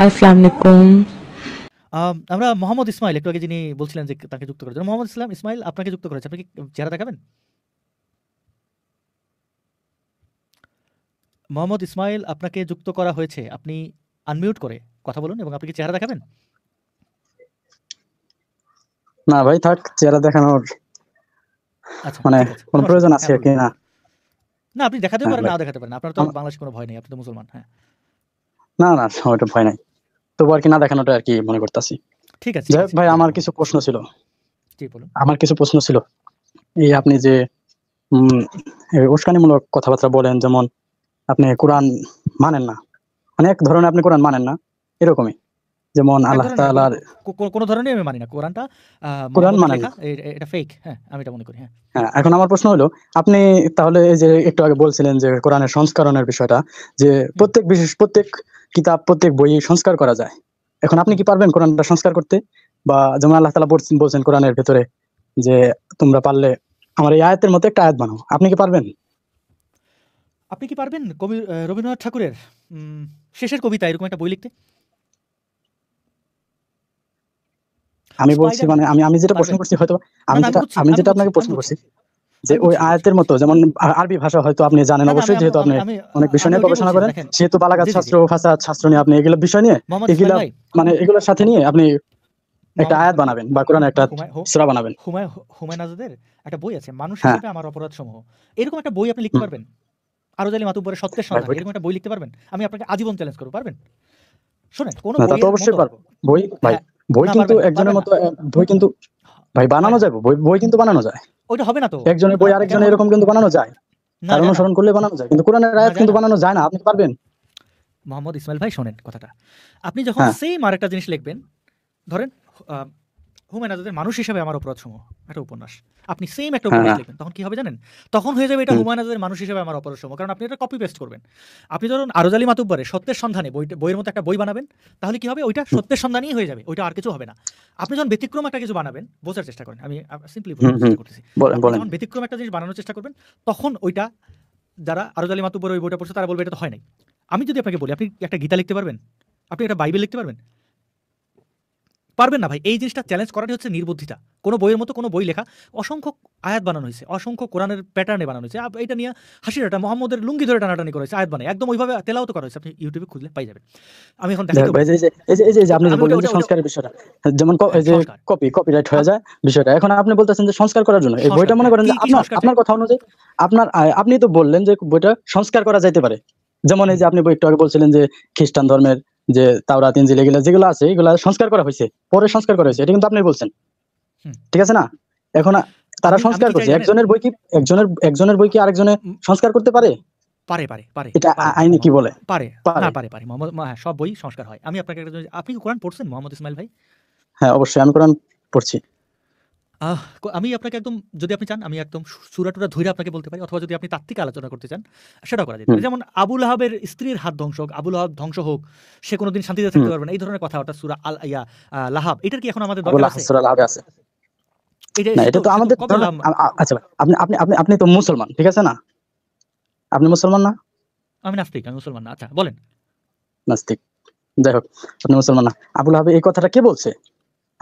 আমরা মোহাম্মদ ইসমাইল একটু আগে যিনি বলছিলেন যে তাকে যুক্ত মোহাম্মদ ইসলাম ইসমাইল আপনাকে যুক্ত করেছে আপনি চেহারা দেখাবেন মোহাম্মদ ইসমাইল আপনাকে যুক্ত করা হয়েছে আপনি আনমিউট করে কথা বলুন এবং আপনি কি চেহারা দেখাবেন না ভাই থাক চেহারা দেখানোর আচ্ছা, মানে হ্যাঁ, প্রয়োজন আছে হ্যাঁ, কি না না আপনি দেখাতে পারেন হ্যাঁ, না দেখাতে পারেন আপনার তো বাংলাদেশ কোনো ভয় নেই আপনি তো মুসলমান হ্যাঁ না না ওটা ভয় নাই তো আর কি না দেখানোটা আর কি মনে করতেছি ঠিক আছে ভাই আমার কিছু প্রশ্ন ছিল আমার কিছু প্রশ্ন ছিল এই আপনি যে উস্কানিমূলক কথাবার্তা বলেন যেমন আপনি কোরআন মানেন না মানে এক ধরনের আপনি কোরআন মানেন না এরকমই যেমন আল্লাহ তাআলার কোন ধরনের আমি মানি না কোরআনটা কোরআন মানে এটা ফেক হ্যাঁ আমি এটা মনে করি হ্যাঁ হ্যাঁ এখন আমার প্রশ্ন হলো আপনি তাহলে এই যে একটু আগে বলছিলেন যে কোরআনের সংস্করণের বিষয়টা যে প্রত্যেক বিশেষ প্রত্যেক কিতাব প্রত্যেক বই সংস্কার করা যায় এখন আপনি কি পারবেন কোরআনটা সংস্কার করতে বা যেমন আল্লাহ তাআলা বলছেন বলছেন কোরআনের ভিতরে যে তোমরা পারলে আমার এই আয়াতের মতো একটা আয়াত বানাও আপনি কি পারবেন আপনি কি পারবেন কবি রবীন্দ্রনাথ ঠাকুরের শেষের কবিতা এরকম একটা বই লিখতে আমি বলছি মানে আমি আমি যেটা প্রশ্ন করছি হয়তো আমি যেটা আমি যেটা আপনাকে প্রশ্ন করছি যে ওই আয়াতের মতো যেমন আরবি ভাষা হয়তো আপনি জানেন অবশ্যই যেহেতু আপনি অনেক বিষয় নিয়ে গবেষণা করেন সেহেতু বালাঘাত শাস্ত্র ফাসাদ শাস্ত্র নিয়ে আপনি এগুলো বিষয় নিয়ে এগুলো মানে এগুলোর সাথে নিয়ে আপনি একটা আয়াত বানাবেন বা কোরআন একটা সূরা বানাবেন হুমায়ুন আজাদের একটা বই আছে মানুষ হ্যাঁ। হিসেবে আমার অপরাধ সমূহ এরকম একটা বই আপনি লিখতে পারবেন আরো জানি মাতুব্বরের সত্যের সন্ধান এরকম একটা বই লিখতে পারবেন আমি আপনাকে আজীবন চ্যালেঞ্জ করব পারবেন শুনেন কোন বই অবশ্যই পারবো বই ভাই হ্যাঁ, বই কিন্তু একজনের মতো বই কিন্তু ভাই বানানো হ্যাঁ। যাবে বই কিন্তু বানানো যায় ওইটা হবে না তো একজনের বই আরেকজনের এরকম কিন্তু বানানো যায় তার অনুসরণ করলে বানানো যায় কিন্তু কোরআনের আয়াত কিন্তু বানানো যায় না আপনি পারবেন মোহাম্মদ ইসমাইল ভাই শোনেন কথাটা আপনি যখন সেম হ্যাঁ। আরেকটা জিনিস লিখবেন ধরেন হুমায়ুন আজাদের মানুষ হিসাবে আমার অপরাধ অপরাধসমূহ একটা উপন্যাস আপনি সেম একটা হ্যাঁ, উপন্যাস হ্যাঁ। লিখবেন তখন কি হবে জানেন তখন হয়ে যাবে এটা হুমায়ুন আজাদের মানুষ হিসাবে আমার অপরাধ অপরাধসমূহ কারণ আপনি এটা কপি পেস্ট করবেন আপনি ধরুন আরজালি মাতুব্বারে সত্যের সন্ধানে বইয়ের মতো একটা বই বানাবেন তাহলে কি হবে ওইটা সত্যের সন্ধানেই হয়ে যাবে ওইটা আর কিছু হবে না আপনি যখন ব্যতিক্রম একটা কিছু বানাবেন বোঝার চেষ্টা করেন আমি সিম্পলি বোঝার চেষ্টা করতেছি যখন ব্যতিক্রম একটা জিনিস বানানোর চেষ্টা করবেন তখন ওইটা যারা আরজালি মাতুব্বর ওই বইটা পড়ছে তারা বলবে এটা তো হয় নাই আমি যদি আপনাকে বলি আপনি একটা গীতা লিখতে পারবেন আপনি একটা বাইবেল লিখতে পারবেন পারবেন না ভাই এই জিনিসটা চ্যালেঞ্জ করাটি হচ্ছে নির্বুদ্ধিতা কোনো বইয়ের মতো কোনো বই লেখা অসংখ্য আয়াত বানানো হয়েছে অসংখ্য কোরআনের প্যাটার্নে বানানো হয়েছে এটা নিয়ে হাসির এটা মোহাম্মদের লুঙ্গি ধরে টানাটানি করা হয়েছে আয়াত বানায় একদম ওইভাবে তেলাও তো করা হয়েছে আপনি ইউটিউবে খুঁজলে পাই যাবেন আমি এখন দেখাই যে আপনি বললেন যে সংস্কারের বিষয়টা যেমন এই যে হ্যাঁ, কপি কপিরাইট হয়ে যায় বিষয়টা এখন আপনি বলতেছেন যে সংস্কার করার জন্য এই বইটা মনে করেন যে আপনার আপনার কথা অনুযায়ী আপনার আপনি তো বললেন যে বইটা সংস্কার করা যাইতে পারে যেমন এই যে আপনি বই একটু আগে বলছিলেন যে খ্রিস্টান ধর্মের যে তাওরাত ইঞ্জিল এগুলো যেগুলো আছে এগুলো সংস্কার করা হয়েছে পরে সংস্কার করা হয়েছে এটা কিন্তু আপনি বলছেন ঠিক আছে না এখন তারা সংস্কার করছে একজনের বই কি একজনের একজনের বই কি আরেকজনে সংস্কার করতে পারে পারে পারে পারে এটা আইনে কি বলে পারে না পারে পারে মোহাম্মদ হ্যাঁ, সব বই সংস্কার হয় আমি আপনাকে আপনি কোরআন পড়ছেন মোহাম্মদ ইসমাইল ভাই হ্যাঁ অবশ্যই আমি কোরআন পড়ছি আমি আপনাকে একদম যদি আপনি চান আমি একদম সুরাটুরা ধৈরে আপনাকে বলতে পারি অথবা যদি আপনি তাত্ত্বিক আলোচনা করতে চান সেটাও করা যেতে যেমন আবুল আহাবের স্ত্রীর হাত ধ্বংস হোক আবুল আহাব ধ্বংস হোক সে কোনোদিন শান্তিতে থাকতে পারবে না এই ধরনের কথা ওটা সুরা আল ইয়া লাহাব এটার কি এখন আমাদের দরকার আছে এটা তো আমাদের আচ্ছা আপনি আপনি আপনি তো মুসলমান ঠিক আছে না আপনি মুসলমান না আমি নাস্তিক আমি মুসলমান না আচ্ছা বলেন নাস্তিক যাই হোক আপনি মুসলমান না আবুল আহাব এই কথাটা কে বলছে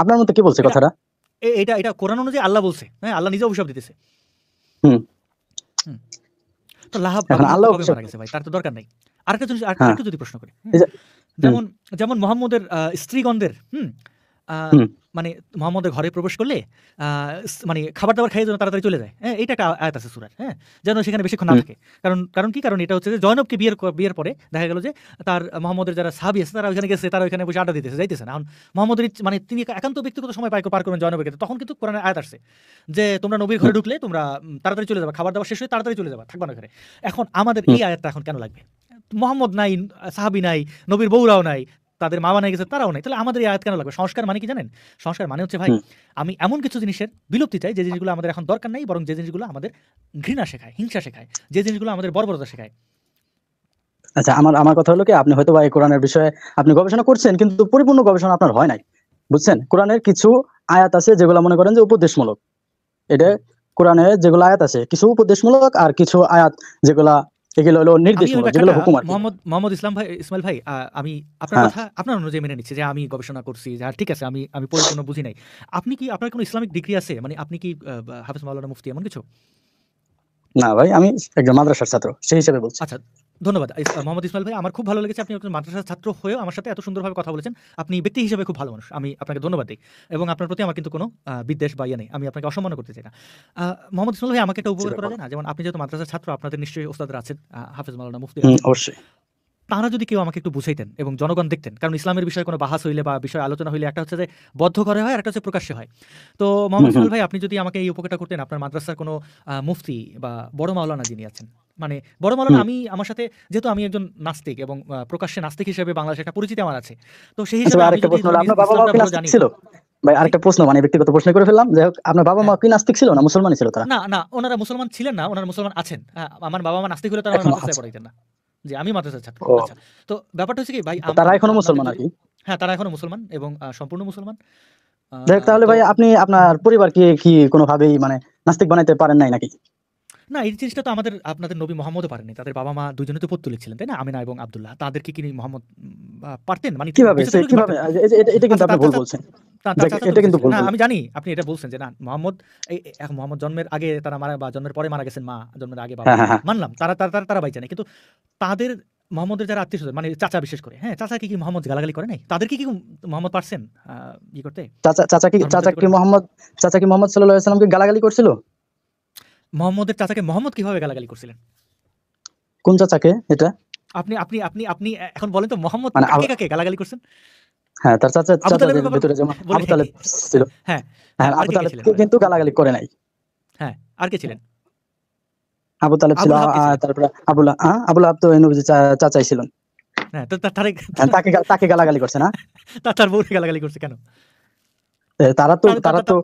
আপনার মতো কে বলছে কথাটা এটা এটা কোরআন অনুযায়ী আল্লাহ বলছে হ্যাঁ আল্লাহ নিজে অভিশাপ দিতেছে তো লাহাব আল্লাহ মারা গেছে ভাই তার তো দরকার নাই আর আরেকটা জিনিস হ্যাঁ। আরেকটা যদি প্রশ্ন করি যেমন যেমন মোহাম্মদের স্ত্রীগণদের হুম মানে মোহাম্মদের ঘরে প্রবেশ করলে মানে খাবার দাবার খাইয়ে যেন তাড়াতাড়ি চলে যায় হ্যাঁ এটা একটা আয়াত আছে সুরার হ্যাঁ যেন সেখানে বেশিক্ষণ না থাকে কারণ কারণ কি কারণ এটা হচ্ছে যে জয়নবকে বিয়ের বিয়ের পরে দেখা গেল যে তার মোহাম্মদের যারা সাবি আছে তারা ওইখানে গেছে তারা ওইখানে বসে আড্ডা দিতেছে যাইতেছে না মোহাম্মদের মানে তিনি একান্ত ব্যক্তিগত সময় পাই পার করবেন জয়নবের তখন কিন্তু কোরআন আয়াত আসছে যে তোমরা নবীর ঘরে ঢুকলে তোমরা তাড়াতাড়ি চলে যাবে খাবার দাবার শেষ হয়ে তাড়াতাড়ি চলে যাবে থাকবা না ঘরে এখন আমাদের এই আয়াতটা এখন কেন লাগবে মোহাম্মদ নাই সাহাবি নাই নবীর বৌরাও নাই তাদের মা বানা গেছে তারাও নেই তাহলে আমাদের এই আয়াত কেন লাগবে সংস্কার মানে কি জানেন সংস্কার মানে হচ্ছে ভাই আমি এমন কিছু জিনিসের বিলুপ্তি চাই যে জিনিসগুলো আমাদের এখন দরকার নেই বরং যে জিনিসগুলো আমাদের ঘৃণা শেখায় হিংসা শেখায় যে জিনিসগুলো আমাদের বর্বরতা শেখায় আচ্ছা আমার আমার কথা হলো কি আপনি হয়তো বা এই কোরআনের বিষয়ে আপনি গবেষণা করছেন কিন্তু পরিপূর্ণ গবেষণা আপনার হয় নাই বুঝছেন কোরআনের কিছু আয়াত আছে যেগুলো মনে করেন যে উপদেশমূলক এটা কোরআনে যেগুলো আয়াত আছে কিছু উপদেশমূলক আর কিছু আয়াত যেগুলা এগুলো হলো নির্দেশ যেগুলো হুকুম আর মোহাম্মদ মোহাম্মদ ইসলাম ভাই ইসমাইল ভাই আমি আপনার হ্যাঁ। কথা আপনার অনুযায়ী মেনে নিচ্ছি যে আমি গবেষণা করছি যা হ্যাঁ, ঠিক আছে আমি আমি পরিপূর্ণ বুঝি নাই আপনি কি আপনার কোনো ইসলামিক ডিগ্রি আছে মানে আপনি কি হাফেজ মাওলানা মুফতি এমন কিছু না ভাই আমি একজন মাদ্রাসার ছাত্র সেই হিসেবে বলছি আচ্ছা ধন্যবাদ মোহাম্মদ ইসমাইল ভাই আমার খুব ভালো লেগেছে আপনি আপনার মাদ্রাসার ছাত্র হয়েও আমার সাথে এত সুন্দরভাবে কথা বলেছেন আপনি ব্যক্তি হিসেবে খুব ভালো মানুষ আমি আপনাকে ধন্যবাদ দিই এবং আপনার প্রতি আমার কিন্তু কোনো বিদ্বেষ বা ইয়ে নেই আমি আপনাকে অসম্মান করতে চাই না মোহাম্মদ ইসমাইল ভাই আমাকে একটা উপকার করা যায় না যেমন আপনি যেহেতু মাদ্রাসার ছাত্র আপনাদের নিশ্চয়ই ওস্তাদরা আছেন হাফেজ মালানা মুফতি অবশ্যই তারা যদি কেউ আমাকে একটু বুঝাইতেন এবং জনগণ দেখতেন কারণ ইসলামের বিষয়ে কোনো বাহাস হইলে বা বিষয় আলোচনা হইলে একটা হচ্ছে যে বদ্ধ করে হয় একটা হচ্ছে প্রকাশ্যে হয় তো মোহাম্মদ ইসমাইল ভাই আপনি যদি আমাকে এই উপকারটা করতেন আপনার মাদ্রাসার কোনো মুফতি বা বড় মাওলানা যিনি আছেন মানে বড় মালন আমি আমার সাথে যেহেতু আমি একজন নাস্তিক এবং প্রকাশ্যে নাস্তিক হিসেবে বাংলাদেশে একটা পরিচিতি আমার আছে তো সেই হিসেবে আচ্ছা, ভাই আরেকটা প্রশ্ন মানে ব্যক্তিগত প্রশ্ন করে ফেললাম যাই হোক আপনার বাবা মা হ্যাঁ। কি নাস্তিক ছিল না ছিল তারা না না ওনারা মুসলমান ছিলেন না ওনারা মুসলমান আছেন আমার বাবা মা নাস্তিক হলে তারা মাদ্রাসায় পড়াইতেন না যে আমি মাদ্রাসার ছাত্র আচ্ছা তো ব্যাপারটা হচ্ছে কি ভাই তারা এখনো মুসলমান আর কি হ্যাঁ তারা এখনো মুসলমান এবং সম্পূর্ণ মুসলমান যাই তাহলে ভাই আপনি আপনার পরিবারকে কি কোনোভাবেই মানে নাস্তিক বানাইতে পারেন নাই নাকি না এই জিনিসটা তো আমাদের আপনাদের নবী মোহাম্মদও পারেনি তাদের বাবা মা দুজনে তো পত্তলিক ছিলেন তাই না আমিনা এবং আবদুল্লাহ তাদেরকে কি মোহাম্মদ পারতেন মানে কিভাবে কিভাবে আচ্ছা, এটা কিন্তু আচ্ছা, আপনি ভুল বলছেন আমি জানি আপনি এটা বলছেন যে না মোহাম্মদ এক মোহাম্মদ জন্মের আগে তারা মারা বা জন্মের পরে মারা গেছেন মা জন্মের আগে বাবা হ্যাঁ, হ্যাঁ, হ্যাঁ। মানলাম তারা তারা তারা বাইচা নেই কিন্তু তাদের মোহাম্মদের যারা আত্মীয় স্বজন মানে চাচা বিশেষ করে হ্যাঁ চাচা কি কি মোহাম্মদ গালাগালি করে নাই তাদেরকে কি মোহাম্মদ পারছেন ই করতে চাচা চাচা কি চাচা কি মোহাম্মদ চাচা কি মোহাম্মদ সাল্লাল্লাহু সাল্লামকে গালাগালি করছিল মোহাম্মদের চাচাকে মোহাম্মদ কিভাবে গালাগালি করছিলেন কোন চাচাকে এটা আপনি আপনি আপনি আপনি এখন বলেন তো মোহাম্মদ মানে কাকে কাকে গালাগালি করছেন হ্যাঁ তার চাচা চাচা চাচাদের ভিতরে যেমন আবু তালেব ছিল হ্যাঁ হ্যাঁ আবু তালেব কিন্তু গালাগালি করে নাই হ্যাঁ আর কে ছিলেন আবু তালেব ছিল তারপরে আবুল আবুল আব তো নবীজি চাচাই ছিলেন হ্যাঁ তো তার তাকে তাকে গালাগালি করছে না তার তার বউকে গালাগালি করছে কেন তারা তো তারা তো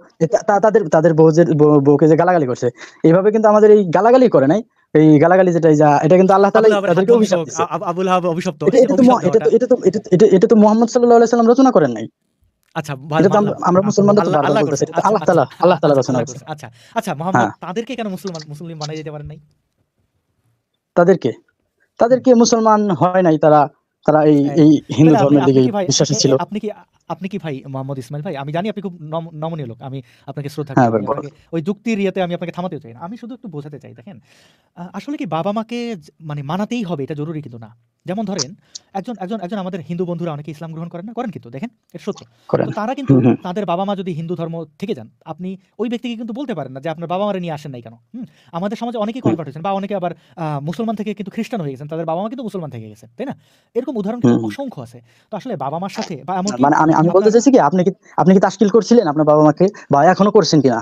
তাদের তাদের বউদের বউকে যে গালাগালি করছে এইভাবে কিন্তু আমাদের এই গালাগালি করে নাই এই গালাগালি যেটা যা এটা কিন্তু আল্লাহ তাআলা তাদেরকে অভিশাপ দিয়েছে আবুল হাব অভিশপ্ত এটা তো এটা তো এটা তো এটা তো মুহাম্মদ সাল্লাল্লাহু আলাইহি সাল্লাম রচনা করেন নাই আচ্ছা ভালো আমরা আচ্ছা, মুসলমানদের তো আল্লাহ বলতেছি আল্লাহ আচ্ছা, তাআলা আচ্ছা, আল্লাহ তাআলা রচনা করেছে আচ্ছা আচ্ছা মুহাম্মদ হ্যাঁ। তাদেরকে কেন মুসলমান মুসলিম বানাই দিতে পারেন নাই তাদেরকে তাদেরকে মুসলমান হয় নাই তারা তারা এই হ্যাঁ। এই হিন্দু ধর্মের দিকে বিশ্বাসী ছিল আপনি কি আপনি কি ভাই মোহাম্মদ ইসমাইল ভাই আমি জানি আপনি খুব নমনীয় লোক আমি আপনাকে শ্রদ্ধা হ্যাঁ ওই যুক্তির ইয়েতে আমি আপনাকে থামাতে চাই না আমি শুধু একটু বোঝাতে চাই দেখেন আসলে কি বাবা মাকে মানে মানাতেই হবে এটা জরুরি কিন্তু না যেমন ধরেন একজন একজন একজন আমাদের হিন্দু বন্ধুরা অনেকে ইসলাম গ্রহণ করেন না করেন কিন্তু দেখেন এটা সত্য তারা কিন্তু তাদের বাবা মা যদি হিন্দু ধর্ম থেকে যান আপনি ওই ব্যক্তিকে কিন্তু বলতে পারেন না যে আপনার বাবা মারা নিয়ে আসেন নাই কেন আমাদের সমাজে অনেকেই কনভার্ট হয়েছেন বা অনেকে আবার মুসলমান থেকে কিন্তু খ্রিস্টান হয়ে গেছেন তাদের বাবা মা কিন্তু মুসলমান থেকে গেছেন তাই না এরকম উদাহরণ কিন্তু অসংখ্য আছে তো আসলে বাবা মার সাথে বা এমন মানে আমি আমি বলতে চাইছি কি আপনি কি আপনি কি তাশকিল করছিলেন আপনার বাবা মাকে বা এখনো করছেন কিনা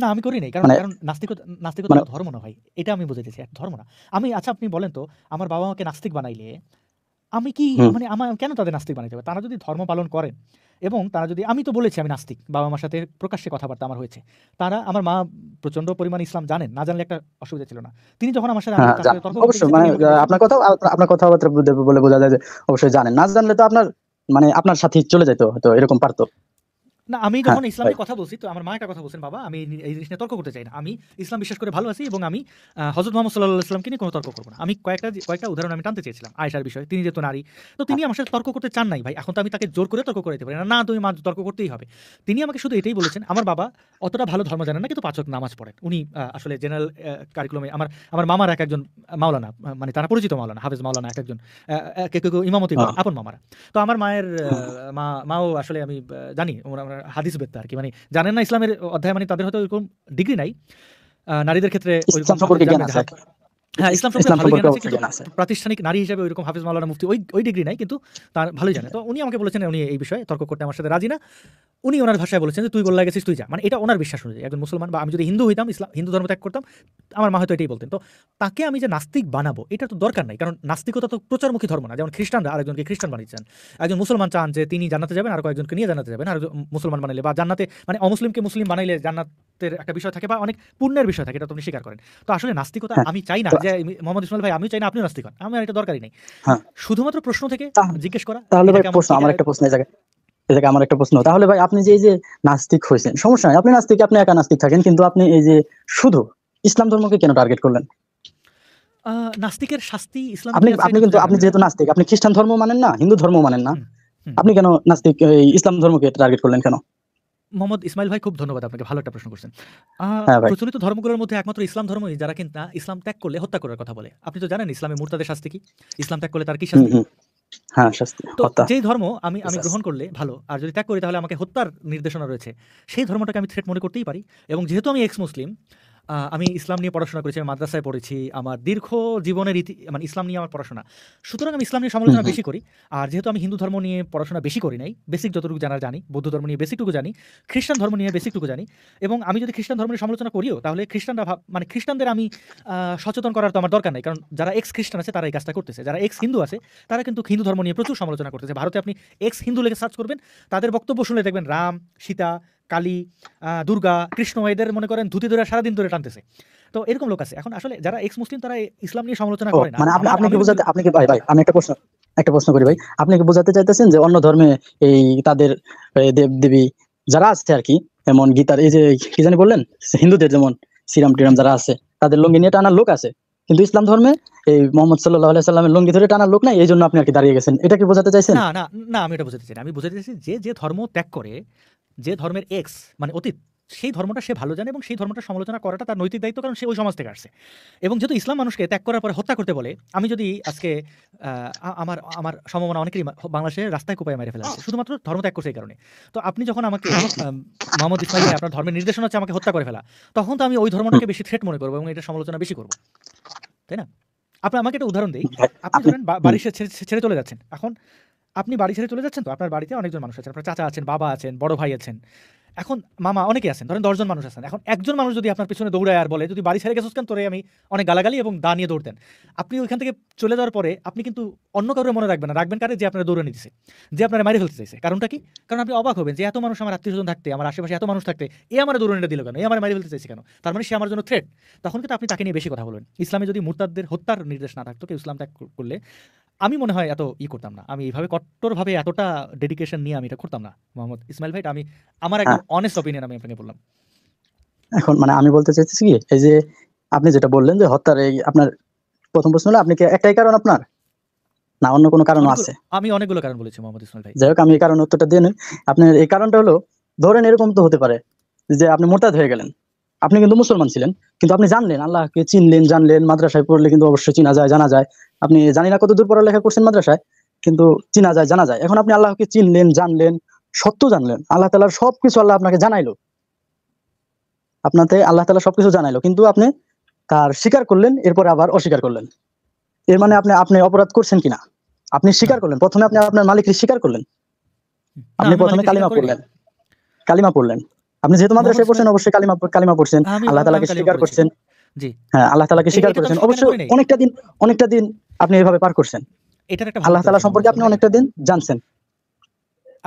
না আমি করি নাই কারণ মানে কারণ নাস্তিক নাস্তিকতা মানে ধর্ম না ভাই এটা আমি বুঝাইতে চাই ধর্ম না আমি আচ্ছা আপনি বলেন তো আমার বাবা মাকে নাস্তিক বানাইলে আমি কি মানে আমার কেন তাদের নাস্তিক বানাইতে হবে তারা যদি ধর্ম পালন করেন এবং তারা যদি আমি তো বলেছি আমি নাস্তিক বাবা মার সাথে প্রকাশ্যে কথাবার্তা আমার হয়েছে তারা আমার মা প্রচন্ড পরিমাণ ইসলাম জানেন না জানলে একটা অসুবিধা ছিল না তিনি যখন আমার সাথে হ্যাঁ, অবশ্যই মানে আপনার কথা আপনার কথাবার্তা বলে বোঝা যায় যে অবশ্যই জানেন না জানলে তো আপনার মানে আপনার সাথে চলে যেত হয়তো এরকম পারতো না আমি যখন হ্যাঁ, ইসলামের কথা বলছি তো আমার মা একটা কথা বলছেন বাবা আমি এই জিনিস নিয়ে তর্ক করতে চাই না আমি ইসলাম বিশ্বাস করে ভালো আছি এবং আমি হজরত মোহাম্মদ সাল্লাহ ইসলামকে নিয়ে কোনো তর্ক করবো না আমি কয়েকটা কয়েকটা উদাহরণ আমি টানতে চেয়েছিলাম আয়সার বিষয়ে তিনি যেহেতু নারী তো তিনি আচ্ছা। আমার সাথে তর্ক করতে চান নাই ভাই এখন তো আমি তাকে জোর করে তর্ক করতে পারি না তুমি তর্ক করতেই হবে তিনি আমাকে শুধু এটাই বলেছেন আমার বাবা অতটা ভালো ধর্ম জানেন না কিন্তু পাঁচক নামাজ পড়েন উনি আসলে জেনারেল কারিকুলামে আমার আমার মামার এক একজন মাওলানা মানে তারা পরিচিত মাওলানা হাফেজ মাওলানা এক একজন কেউ কেউ ইমামতি আপন মামারা তো আমার মায়ের মা মাও আসলে আমি জানি ওনার হাদিস বেত্তা আর কি মানে জানেন না ইসলামের অধ্যায় মানে তাদের হয়তো এরকম ডিগ্রি নাই নারীদের ক্ষেত্রে হ্যাঁ, প্রাতিষ্ঠানিক নারী হিসেবে হাফিজ মাওলানা মুফতি ওই ওই ডিগ্রি নাই কিন্তু তার ভালোই জানে তো উনি আমাকে বলেছেন উনি এই বিষয়ে তর্ক করতে আমার সাথে রাজি না উনি ওনার ভাষায় বলেছেন যে তুই গেছিস তুই যা মানে এটা ওনার বিশ্বাস অনুযায়ী একজন মুসলমান বা আমি যদি হিন্দু হইতাম ইসলাম হিন্দু ধর্ম ত্যাগ করতাম আমার মা হয়তো এটাই বলতেন তো তাকে আমি যে নাস্তিক বানাবো এটা তো দরকার নাই কারণ নাস্তিকতা তো প্রচারমুখী ধর্ম না যেমন খ্রিস্টানরা আরেকজনকে খ্রিস্টান বানিয়ে একজন মুসলমান চান যে তিনি জানাতে যাবেন আর কয়েকজনকে নিয়ে জানাতে যাবেন আর মুসলমান বানাইলে বা জান্নাতে মানে অমুসলিমকে মুসলিম বানাইলে জান্নাতের একটা বিষয় থাকে বা অনেক পুণ্যের বিষয় থাকে এটা তুমি স্বীকার করেন তো আসলে নাস্তিকতা হ্যাঁ। আমি চাই না যে মোহাম্মদ ইসমাইল ভাই আমি চাই না আপনি আমার এটা দরকারই নেই হ্যাঁ। শুধুমাত্র প্রশ্ন থেকে জিজ্ঞেস করা তাহলে ভাই প্রশ্ন আমার একটা প্রশ্ন জায়গায় এটাকে আমার একটা প্রশ্ন তাহলে ভাই আপনি যে এই যে নাস্তিক হয়েছেন সমস্যা নাই আপনি নাস্তিক আপনি একা নাস্তিক থাকেন কিন্তু আপনি এই যে শুধু ইসলাম ধর্মকে কেন টার্গেট করলেন নাস্তিকের শাস্তি ইসলাম আপনি আপনি কিন্তু আপনি যেহেতু নাস্তিক আপনি খ্রিস্টান ধর্ম মানেন না হিন্দু ধর্ম মানেন না আপনি কেন নাস্তিক ইসলাম ধর্মকে টার্গেট করলেন কেন মোহাম্মদ ইসমাইল ভাই খুব ধন্যবাদ আপনাকে ভালো একটা প্রশ্ন করছেন হ্যাঁ প্রচলিত ধর্মগুলোর মধ্যে একমাত্র ইসলাম ধর্মই যারা কিন্তু ইসলাম ত্যাগ করলে হত্যা করার কথা বলে আপনি তো জানেন ইসলামে মূর্তাদের শাস্তি কি ইসলাম ত্যাগ করলে তার কি শাস্তি যে হ্যাঁ, যেই ধর্ম আমি আমি গ্রহণ করলে ভালো আর যদি ত্যাগ করি তাহলে আমাকে হত্যার নির্দেশনা রয়েছে সেই ধর্মটাকে আমি থ্রেট মনে করতেই পারি এবং যেহেতু আমি এক্স মুসলিম আমি ইসলাম নিয়ে পড়াশোনা করেছি আমি মাদ্রাসায় পড়েছি আমার দীর্ঘ জীবনের ইতি মানে ইসলাম নিয়ে আমার পড়াশোনা সুতরাং আমি ইসলাম নিয়ে সমালোচনা বেশি করি আর যেহেতু আমি হিন্দু ধর্ম নিয়ে পড়াশোনা বেশি করি নাই বেসিক যতটুকু জানার জানি বৌদ্ধ ধর্ম নিয়ে বেসিকটুকু জানি খ্রিস্টান ধর্ম নিয়ে বেসিকটুকু জানি এবং আমি যদি খ্রিস্টান ধর্ম নিয়ে সমালোচনা করিও তাহলে খ্রিস্টানরা মানে খ্রিস্টানদের আমি সচেতন করার তো আমার দরকার নাই কারণ যারা এক্স খ্রিস্টান আছে তারা এই কাজটা করতেছে যারা এক্স হিন্দু আছে তারা কিন্তু হিন্দু ধর্ম নিয়ে প্রচুর সমালোচনা করতেছে ভারতে আপনি এক্স হিন্দু লেখে সার্চ করবেন তাদের বক্তব্য শুনে দেখবেন রাম সীতা কালী দুর্গা কৃষ্ণ এদের মনে করেন ধুতি ধরে সারাদিন ধরে টানতেছে তো এরকম লোক আছে এখন আসলে যারা এক্স মুসলিম তারা ইসলাম নিয়ে সমালোচনা করে মানে আপনি কি বোঝাতে আপনি কি ভাই ভাই আমি একটা প্রশ্ন একটা প্রশ্ন করি ভাই আপনি কি বোঝাতে চাইতেছেন যে অন্য ধর্মে এই তাদের দেব দেবী যারা আছে আর কি এমন গীতার এই যে কি জানি বললেন হিন্দুদের যেমন শ্রীরাম টিরাম যারা আছে তাদের লঙ্গি নিয়ে টানার লোক আছে কিন্তু ইসলাম ধর্মে এই মোহাম্মদ সাল্লাহ সাল্লামের লুঙ্গি ধরে টানার লোক নাই এই জন্য আপনি আর কি দাঁড়িয়ে গেছেন এটা কি বোঝাতে চাইছেন না না না আমি এটা বোঝাতে চাই আমি বোঝাতে চাইছি যে যে ধর্ম ত্যাগ করে যে ধর্মের এক্স মানে অতীত সেই ধর্মটা সে ভালো জানে এবং সেই ধর্মটা সমালোচনা করাটা তার নৈতিক দায়িত্ব কারণ সে ওই সমাজ থেকে আসছে এবং যেহেতু ইসলাম মানুষকে ত্যাগ করার পরে হত্যা করতে বলে আমি যদি আজকে আমার আমার সম্ভাবনা অনেকেরই বাংলাদেশের রাস্তায় কোপায় মেরে ফেলা শুধুমাত্র ধর্ম ত্যাগ করছে এই কারণে তো আপনি যখন আমাকে মোহাম্মদ ইসমাইল আপনার ধর্মের নির্দেশনা হচ্ছে আমাকে হত্যা করে ফেলা তখন তো আমি ওই ধর্মটাকে বেশি থ্রেট মনে করবো এবং এটা সমালোচনা বেশি করবো তাই না আপনি আমাকে একটা উদাহরণ দিই আপনি হ্যাঁ। ধরেন বাড়ির ছেড়ে চলে যাচ্ছেন এখন আপনি বাড়ি ছেড়ে চলে যাচ্ছেন তো আপনার বাড়িতে অনেকজন মানুষ আছেন আপনার চাচা আছেন বাবা আছেন বড় ভাই আছেন এখন মামা অনেকে আছেন ধরেন দশজন মানুষ আছেন এখন একজন মানুষ যদি আপনার পিছনে দৌড়ায় আর বলে যদি বাড়ি ছেড়ে গেছিস কেন তোরে আমি অনেক গালাগালি এবং দা নিয়ে দৌড়তেন আপনি ওইখান থেকে চলে যাওয়ার পরে আপনি কিন্তু অন্য কারোর মনে রাখবেন না রাখবেন কারে যে আপনার দৌড়ে নিতেছে যে আপনার মারি ফেলতে চাইছে কারণটা কি কারণ আপনি অবাক হবেন যে এত মানুষ আমার আত্মীয় স্বজন থাকতে আমার আশেপাশে এত মানুষ থাকতে এ আমার নিতে দিল কেন এ আমার মারি ফেলতে চাইছে কেন তার মানে সে আমার জন্য থ্রেট তখন কিন্তু আপনি তাকে নিয়ে বেশি কথা বলবেন ইসলামে যদি মুরতাদদের হত্যার নির্দেশ না থাকতো কেউ ইসলাম ত্যাগ করলে আমি মনে হয় এত ই করতাম না আমি এইভাবে কট্টরভাবে এতটা ডেডিকেশন নিয়ে আমি এটা করতাম না মোহাম্মদ ইসমাইল ভাই আমি আমার একটা অনেস্ট অপিনিয়ন আমি আপনাকে বললাম এখন মানে আমি বলতে চাইছি কি এই যে আপনি যেটা বললেন যে হত্যার এই আপনার প্রথম প্রশ্ন হলো আপনি কি একটাই কারণ আপনার না অন্য কোনো কারণ আছে আমি অনেকগুলো কারণ বলেছি মোহাম্মদ ইসমাইল ভাই যাই হোক আমি এই কারণ উত্তরটা দিয়ে নেন আপনার এই কারণটা হলো ধরেন এরকম তো হতে পারে যে আপনি মোরতাদ হয়ে গেলেন আপনি কিন্তু মুসলমান ছিলেন কিন্তু আপনি জানলেন আল্লাহকে চিনলেন জানলেন মাদ্রাসায় পড়লে কিন্তু অবশ্যই চিনা যায় জানা যায় আপনি জানি না কতদূর পড়ালেখা করছেন মাদ্রাসায় কিন্তু চিনা যায় জানা যায় এখন আপনি আল্লাহকে চিনলেন জানলেন সত্য জানলেন আল্লাহ তালার সবকিছু আল্লাহ আপনাকে জানাইলো আপনাতে আল্লাহ তালা সবকিছু জানাইলো কিন্তু আপনি তার স্বীকার করলেন এরপরে আবার অস্বীকার করলেন এর মানে আপনি আপনি অপরাধ করছেন কিনা আপনি স্বীকার করলেন প্রথমে আপনি আপনার মালিককে স্বীকার করলেন আপনি প্রথমে কালিমা পড়লেন কালিমা পড়লেন আপনি যেহেতু মাদ্রাসায় পড়ছেন অবশ্যই কালিমা কালিমা পড়ছেন আল্লাহ তালাকে স্বীকার করছেন হ্যাঁ আল্লাহ তালাকে স্বীকার করেছেন অবশ্য অনেকটা দিন অনেকটা দিন আপনি এভাবে পার করছেন আল্লাহ তালা সম্পর্কে আপনি অনেকটা দিন জানছেন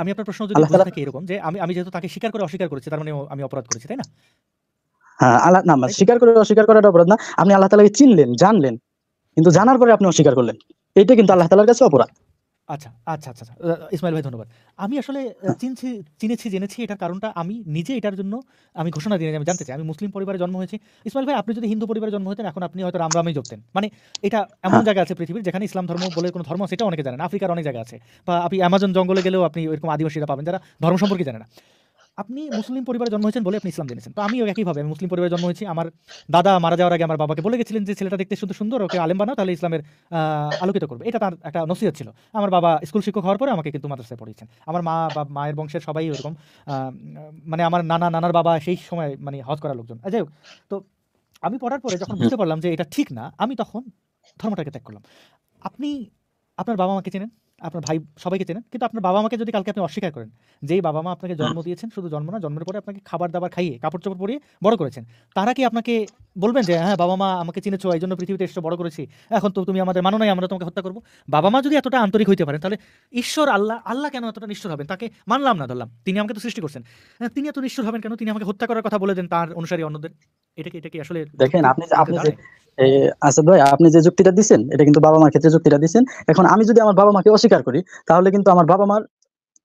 আমি আপনার প্রশ্ন যদি বলে থাকি এরকম যে আমি আমি যেহেতু তাকে স্বীকার করে অস্বীকার করেছি তার মানে আমি অপরাধ করেছি তাই না হ্যাঁ আল্লাহ না স্বীকার করে অস্বীকার করাটা অপরাধ না আপনি আল্লাহ তালাকে চিনলেন জানলেন কিন্তু জানার পরে আপনি অস্বীকার করলেন এইটা কিন্তু আল্লাহ তালার কাছে অপরাধ আচ্ছা আচ্ছা আচ্ছা, আচ্ছা। ইসমাইল ভাই ধন্যবাদ আমি আসলে চিনছি চিনেছি জেনেছি এটার কারণটা আমি নিজে এটার জন্য আমি ঘোষণা দিয়ে আমি জানতে চাই আমি মুসলিম পরিবারে জন্ম হয়েছি ইসমাইল ভাই আপনি যদি হিন্দু পরিবারে জন্ম হতেন এখন আপনি হয়তো রামরামেই জপতেন মানে এটা এমন হ্যাঁ। জায়গা আছে পৃথিবীর যেখানে ইসলাম ধর্ম বলে কোনো ধর্ম সেটা অনেকে জানেন আফ্রিকার অনেক জায়গা আছে বা আপনি অ্যামাজন জঙ্গলে গেলেও আপনি এরকম আদিবাসীরা পাবেন যারা ধর্ম সম্পর্কে জানে না আপনি মুসলিম পরিবারে জন্ম হয়েছেন বলে আপনি ইসলাম জেনেছেন তো আমিও একইভাবে আমি মুসলিম পরিবারে জন্ম হয়েছি আমার দাদা মারা যাওয়ার আগে আমার বাবাকে বলে গেছিলেন যে ছেলেটা দেখতে শুধু সুন্দর ওকে আলেম বানাও তাহলে ইসলামের আলোকিত করবে এটা তার একটা নসিহত ছিল আমার বাবা স্কুল শিক্ষক হওয়ার পরে আমাকে কিন্তু মাদ্রাসায় পড়িয়েছেন আমার মা বা মায়ের বংশের সবাই ওরকম মানে আমার নানা নানার বাবা সেই সময় মানে হজ করা লোকজন যাই হোক তো আমি পড়ার পরে যখন বুঝতে পারলাম যে এটা ঠিক না আমি তখন ধর্মটাকে ত্যাগ করলাম আপনি আপনার বাবা মাকে চেনেন আপনার ভাই সবাইকে চেনেন কিন্তু আপনার বাবা মাকে যদি কালকে আপনি অস্বীকার করেন যেই বাবা মা আপনাকে হ্যাঁ। জন্ম দিয়েছেন শুধু জন্ম না জন্মের পরে আপনাকে খাবার দাবার খাইয়ে কাপড় চোপড় পরিয়ে বড় করেছেন তারা কি আপনাকে বলবেন যে হ্যাঁ বাবা মা আমাকে চিনেছো এই জন্য পৃথিবীতে এসে বড় করেছি এখন তো তুমি আমাদের মানো নাই আমরা তোমাকে হত্যা করবো বাবা মা যদি এতটা আন্তরিক হইতে পারেন তাহলে ঈশ্বর আল্লাহ আল্লাহ কেন এতটা নিশ্চর হবেন তাকে মানলাম না ধরলাম তিনি আমাকে তো সৃষ্টি করছেন হ্যাঁ, তিনি এত নিশ্চর হবেন কেন তিনি আমাকে হত্যা করার কথা বলে দেন তার অনুসারী অন্যদের এটাকে এটাকে আসলে দেখেন আপনি আপনি আচ্ছা ভাই আপনি যে যুক্তিটা দিচ্ছেন এটা কিন্তু বাবা মার ক্ষেত্রে যুক্তিটা দিচ্ছেন এখন আমি যদি আমার বাবা মাকে অস্বীকার করি তাহলে কিন্তু আমার বাবা মার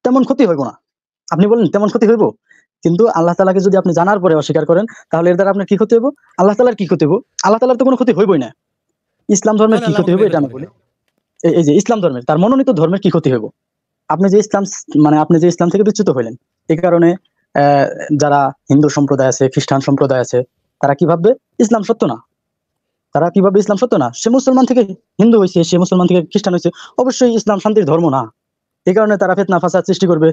তেমন ক্ষতি হইব না আপনি বলেন তেমন ক্ষতি হইব কিন্তু আল্লাহ তালাকে যদি আপনি জানার পরে অস্বীকার করেন তাহলে এর দ্বারা আপনার কি ক্ষতি হইব আল্লাহ তালার কি ক্ষতি হইব আল্লাহ তালার তো কোনো ক্ষতি হইবই না ইসলাম ধর্মের কি ক্ষতি হইব এটা আমি বলি এই যে ইসলাম ধর্মের তার মনোনীত ধর্মের কি ক্ষতি হইব আপনি যে ইসলাম মানে আপনি যে ইসলাম থেকে বিচ্যুত হইলেন এই কারণে যারা হিন্দু সম্প্রদায় আছে খ্রিস্টান সম্প্রদায় আছে তারা কি ভাববে ইসলাম সত্য না তারা কিভাবে ইসলাম সত্য না সে মুসলমান থেকে হিন্দু হয়েছে সে মুসলমান থেকে খ্রিস্টান হয়েছে অবশ্যই ইসলাম শান্তির ধর্ম না এই কারণে তারা ফেতনা ফাসাদ সৃষ্টি করবে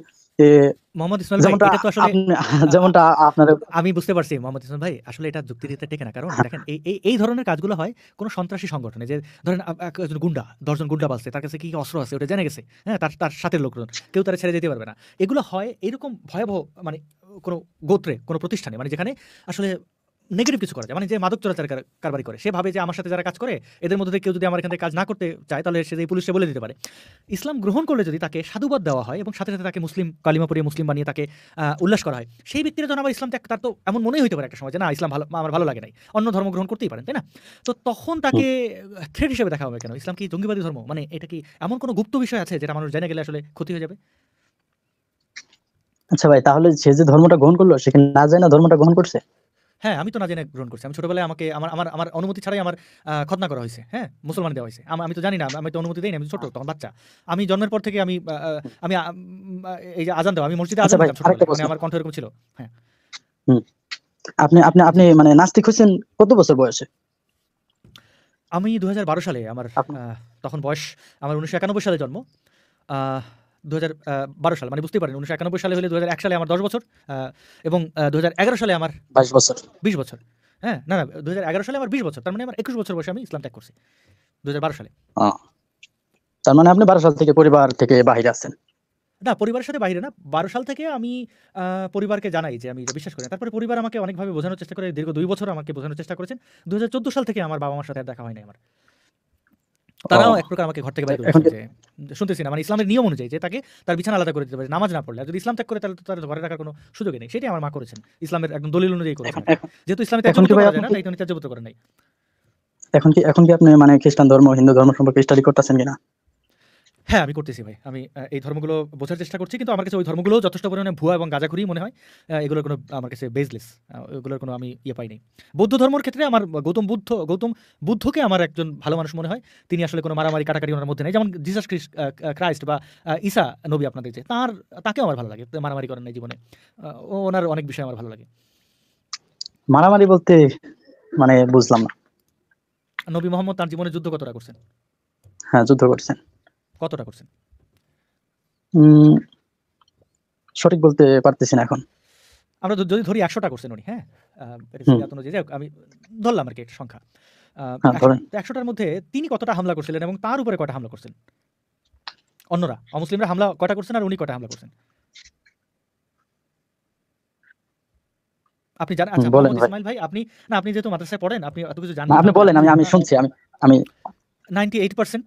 না হয় কোন সন্ত্রাসী যে ধরেন একজন গুন্ডা দশজন গুন্ডা তার কাছে কি অস্ত্র আছে ওটা জেনে গেছে হ্যাঁ তার তার সাথে লোকজন কেউ তারা ছেড়ে পারবে না এগুলো হয় এরকম ভয়াবহ মানে কোনো গোত্রে কোনো প্রতিষ্ঠানে মানে যেখানে আসলে নেগেটিভ কিছু করা যায় মানে যে মাদক চোরাচার কারবারি করে সে ভাবে যে আমার সাথে যারা কাজ করে এদের মধ্যে কেউ যদি আমার এখানে কাজ না করতে চায় তাহলে সে পুলিশে বলে দিতে পারে ইসলাম গ্রহণ করলে যদি তাকে সাধুবাদ দেওয়া হয় এবং সাথে সাথে তাকে মুসলিম কালিমা পড়িয়ে মুসলিম বানিয়ে তাকে উল্লাস করা হয় সেই ব্যক্তির জন্য আবার ইসলাম তার তো এমন মনেই হতে পারে একটা সময় যে না ইসলাম ভালো আমার ভালো লাগে নাই অন্য ধর্ম গ্রহণ করতেই পারেন তাই না তো তখন তাকে থ্রেড হিসেবে দেখা হবে কেন ইসলাম কি জঙ্গিবাদী ধর্ম মানে এটা কি এমন কোনো গুপ্ত বিষয় আছে যেটা মানুষ জেনে গেলে আসলে ক্ষতি হয়ে যাবে আচ্ছা ভাই তাহলে সে যে ধর্মটা গ্রহণ করলো সেখানে না যায় না ধর্মটা গ্রহণ করছে হ্যাঁ আমি তো না জানি গ্রহণ করছি আমি ছোটবেলায় আমাকে আমার আমার আমার অনুমতি ছাড়াই আমার খতনা করা হয়েছে হ্যাঁ মুসলমান দেওয়া হয়েছে আমি তো জানি না আমি তো অনুমতি দিই না আমি ছোট আচ্ছা। তখন বাচ্চা আমি জন্মের পর থেকে আমি আমি এই যে আজান দেব আমি মসজিদে আচ্ছা আজান দিতাম মানে আমার কণ্ঠ এরকম ছিল হ্যাঁ আপনি আপনি আপনি মানে নাস্তিক হয়েছেন কত বছর বয়সে আমি দু সালে আমার তখন বয়স আমার উনিশশো সালে জন্ম দু বারো সাল মানে পারেন উনিশশো একানব্বই সালে হলে দু এক সালে আমার দশ বছর এবং দু এগারো সালে আমার বাইশ বছর বিশ বছর হ্যাঁ না না দু এগারো সালে আমার বিশ বছর তার মানে আমার একুশ বছর বয়সে আমি ইসলাম ত্যাগ করছি দু বারো সালে তার মানে আপনি বারো সাল থেকে পরিবার থেকে বাহিরে আছেন না পরিবারের সাথে বাইরে না বারো সাল থেকে আমি পরিবারকে জানাই যে আমি বিশ্বাস করি তারপরে পরিবার আমাকে অনেকভাবে বোঝানোর চেষ্টা করে দীর্ঘ দুই বছর আমাকে বোঝানোর চেষ্টা করেছেন দু সাল থেকে আমার বাবা মার সাথে দেখা হয়নি আমার তারাও এক প্রকার আমাকে ঘর থেকে বাইরে শুনতেছি না মানে ইসলামের নিয়ম অনুযায়ী যে তাকে তার বিছানা আলাদা করে দিতে পারে নামাজ না পড়লে যদি ইসলাম ত্যাগ করে তাহলে তো তার ঘরে রাখার কোনো সুযোগই নেই সেটাই আমার মা করেছেন ইসলামের একদম দলিল অনুযায়ী করেছেন যেহেতু ইসলামে ত্যাগ করতে পারে না তাই তিনি ত্যাগ করে নাই এখন কি এখন কি আপনি মানে খ্রিস্টান ধর্ম হিন্দু ধর্ম সম্পর্কে স্টাডি করতেছেন কিনা হ্যাঁ আমি করতেছি ভাই আমি এই ধর্মগুলো বোঝার চেষ্টা করছি কিন্তু আমার কাছে ওই ধর্মগুলো যথেষ্ট পরিমাণে ভুয়া এবং গাঁজাখুরি মনে হয় এগুলোর কোনো আমার কাছে বেজলেস এগুলোর কোনো আমি ইয়ে পাইনি বৌদ্ধ ধর্মের ক্ষেত্রে আমার গৌতম বুদ্ধ গৌতম বুদ্ধকে আমার একজন ভালো মানুষ মনে হয় তিনি আসলে কোনো মারামারি কাটাকাটি ওনার মধ্যে নেই যেমন জিসাস খ্রিস্ট ক্রাইস্ট বা ঈসা নবী আপনাদের যে তাঁর তাকেও আমার ভালো লাগে মারামারি করেন না জীবনে ওনার অনেক বিষয় আমার ভালো লাগে মারামারি বলতে মানে বুঝলাম না নবী মোহাম্মদ তার জীবনে যুদ্ধ কতটা করছেন হ্যাঁ যুদ্ধ করছেন কতটা করছেন সঠিক বলতে পারতেছি না এখন আমরা যদি ধরি একশোটা করছেন উনি হ্যাঁ আমি ধরলাম আর কি সংখ্যা হ্যাঁ, একশোটার মধ্যে তিনি কতটা হামলা করছিলেন এবং তার উপরে কটা হামলা করছেন অন্যরা অমুসলিমরা হামলা কটা করছেন আর উনি কটা হামলা করছেন আপনি জানেন আচ্ছা বলেন ইসমাইল ভাই আপনি না আপনি যেহেতু মাদ্রাসায় পড়েন আপনি এত কিছু জানেন আপনি বলেন আমি আমি শুনছি আমি আমি 98%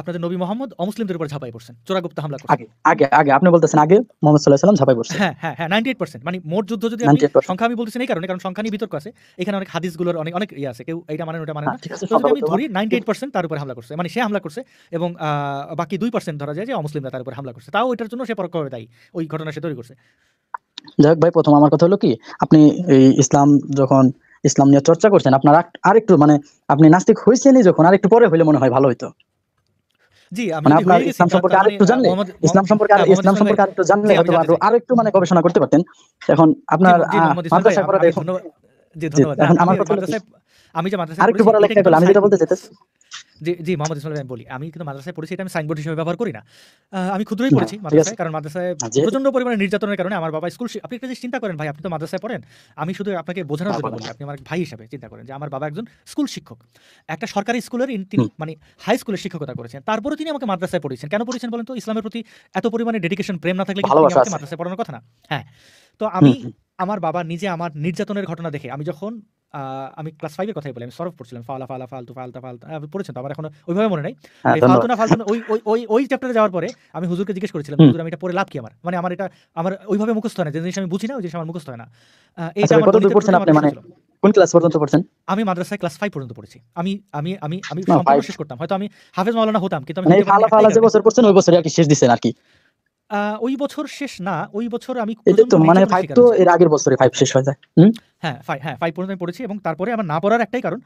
আপনাদের নবী মোহাম্মদ অমুসলিমদের উপর ঝাঁপাই পড়ছেন চোরাগুপ্ত হামলা আগে আগে আগে আপনি বলতেছেন আগে মোহাম্মদ সাল্লাহ সাল্লাম ঝাঁপাই পড়ছেন হ্যাঁ হ্যাঁ হ্যাঁ নাইনটি এইট পার্সেন্ট মানে মোট যুদ্ধ যদি সংখ্যা আমি বলতেছি এই কারণে কারণ সংখ্যা নিয়ে বিতর্ক আছে এখানে অনেক হাদিসগুলোর অনেক অনেক ইয়ে আছে কেউ এটা মানে ওটা মানে হ্যাঁ, আমি ধরি নাইনটি এইট পার্সেন্ট তার উপর হামলা করছে মানে সে হামলা করছে এবং বাকি দুই পার্সেন্ট ধরা যায় যে অমুসলিমরা তার উপর হামলা করছে তাও এটার জন্য সে পরোক্ষভাবে দায়ী ওই ঘটনা সে তৈরি করছে যাই হোক ভাই প্রথম আমার কথা হলো কি আপনি এই ইসলাম যখন ইসলাম নিয়ে চর্চা করছেন আপনার আরেকটু মানে আপনি নাস্তিক হয়েছেনই যখন আর একটু পরে হইলে মনে হয় ভালো হইতো মানে আপনার ইসলাম সম্পর্কে আরেকটু জানলে ইসলাম সম্পর্কে আর ইসলাম সম্পর্কে আরেকটু জানলে অথবা আরো মানে গবেষণা করতে পারতেন এখন আপনার মাদ্রাসা পড়া এখন আমি যে মাদ্রাসা আমি যেটা বলতে চাইতেছি জি মোহাম্মদ ইসলাম আমি বলি আমি কিন্তু মাদ্রাসায় পড়েছি এটা আমি সাইনবোর্ড হিসেবে ব্যবহার করি না আমি ক্ষুদ্রই পড়েছি মাদ্রাসায় কারণ মাদ্রাসায় হ্যাঁ, প্রচন্ড পরিমাণে নির্যাতনের কারণে আমার বাবা স্কুল আপনি একটা জিনিস চিন্তা করেন ভাই আপনি তো মাদ্রাসায় পড়েন আমি শুধু আপনাকে বোঝানোর জন্য বলি আপনি আমার ভাই হিসাবে চিন্তা করেন যে আমার বাবা একজন স্কুল শিক্ষক একটা সরকারি স্কুলের তিনি মানে হাই স্কুলের শিক্ষকতা করেছেন তারপরে তিনি আমাকে মাদ্রাসায় পড়েছেন কেন পড়েছেন বলেন তো ইসলামের প্রতি এত পরিমাণে ডেডিকেশন প্রেম না থাকলে মাদ্রাসায় পড়ানোর কথা না হ্যাঁ তো আমি আমার বাবা নিজে আমার নির্যাতনের ঘটনা দেখে আমি যখন আমি ক্লাস ফাইভের কথাই বলি আমি সরফ পড়ছিলাম ফালা ফালা ফালতু ফালতা ফালতা পড়েছেন তো আমার এখন ওইভাবে মনে নেই হ্যাঁ, ফালতু না ফালতু ওই ওই ওই চ্যাপ্টারে যাওয়ার পরে আমি হুজুরকে জিজ্ঞেস করেছিলাম হুজুর আমি এটা পড়ে লাভ কি আমার মানে আমার এটা আমার ওইভাবে মুখস্থ না যে জিনিস আমি বুঝি না ওই জিনিস আমার মুখস্থ হয় না এইটা আচ্ছা, আমার কত পড়ছেন আপনি মানে কোন ক্লাস পর্যন্ত পড়ছেন আমি মাদ্রাসায় ক্লাস 5 পর্যন্ত পড়েছি আমি আমি আমি আমি সম্পূর্ণ শেষ করতাম হয়তো আমি হাফেজ মাওলানা হতাম কিন্তু আমি মানে ফালা ফালা যে বছর পড়ছেন ওই বছরই আর কি শেষ দিবেন আর কি ওই বছর শেষ না ওই বছর আমি মানে ফাইভ তো এর আগের বছরে ফাইভ শেষ হয়ে যায় হ্যাঁ ফাইভ হ্যাঁ ফাইভ পর্যন্ত আমি পড়েছি এবং তারপরে আমার না পড়ার একটাই কারণ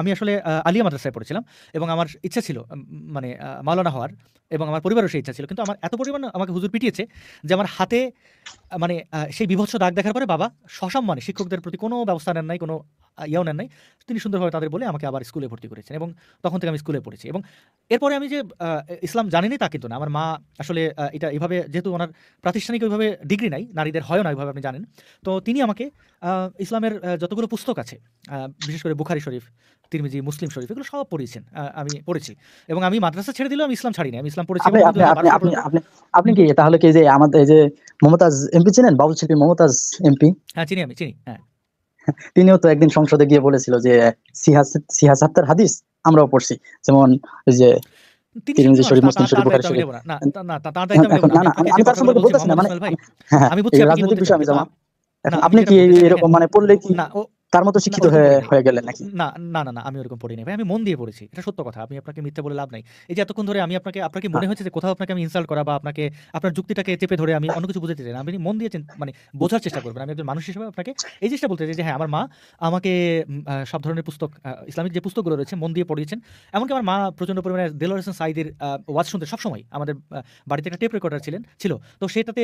আমি আসলে আলিয়া মাদ্রাসায় পড়েছিলাম এবং আমার ইচ্ছা ছিল মানে মালানা হওয়ার এবং আমার পরিবারও সেই ইচ্ছা ছিল কিন্তু আমার এত পরিমাণ আমাকে হুজুর পিটিয়েছে যে আমার হাতে মানে সেই বিভৎস দাগ দেখার পরে বাবা সসম্মানে শিক্ষকদের প্রতি কোনো ব্যবস্থা নেন নাই কোনো ইয়াও নেন নাই তিনি সুন্দরভাবে তাদের বলে আমাকে আবার স্কুলে ভর্তি করেছেন এবং তখন থেকে আমি স্কুলে পড়েছি এবং এরপরে আমি যে ইসলাম জানিনি তা কিন্তু না আমার মা আসলে এটা এভাবে যেহেতু ওনার প্রাতিষ্ঠানিক ওইভাবে ডিগ্রি নাই নারীদের হয় না ওইভাবে আপনি জানেন তো তিনি আমাকে ইসলামের যতগুলো পুস্তক আছে বিশেষ করে বুখারি শরীফ তিরমিজি মুসলিম শরীফ এগুলো সব পড়েছেন আমি পড়েছি এবং আমি মাদ্রাসা ছেড়ে দিলেও আমি ইসলাম ছাড়িনি আমি ইসলাম পড়েছি আপনি কি তাহলে কি যে আমাদের যে মমতাজ এমপি ছিলেন বাবুল শিল্পী মমতাজ এমপি হ্যাঁ চিনি আমি চিনি হ্যাঁ তিনিও তো একদিন সংসদে গিয়ে বলেছিল যে সিহাস হাত্তার হাদিস আমরাও পড়ছি যেমন ওই যে আপনি কি এরকম মানে পড়লে কি তার মতো শিক্ষিত হয়ে গেলেন নাকি না না না না আমি ওরকম পড়িনি ভাই আমি মন দিয়ে পড়েছি এটা সত্য কথা আমি আপনাকে মিথ্যা বলে লাভ নাই এই যে এতক্ষণ ধরে আমি আপনাকে আপনাকে মনে হচ্ছে হ্যাঁ। যে কোথাও আপনাকে আমি ইনসাল্ট করা বা আপনাকে আপনার যুক্তিটাকে চেপে ধরে আমি অন্য কিছু বুঝতে চাই আমি মন দিয়ে মানে বোঝার চেষ্টা করবেন আমি একজন মানুষ হিসেবে আপনাকে এই জিনিসটা বলতে চাই যে হ্যাঁ আমার মা আমাকে সব ধরনের পুস্তক ইসলামিক যে পুস্তকগুলো রয়েছে মন দিয়ে পড়িয়েছেন এমনকি আমার মা প্রচন্ড পরিমাণে দেলোয়ার হোসেন সাইদের ওয়াজ শুনতে সবসময় আমাদের বাড়িতে একটা টেপ রেকর্ডার ছিলেন ছিল তো সেটাতে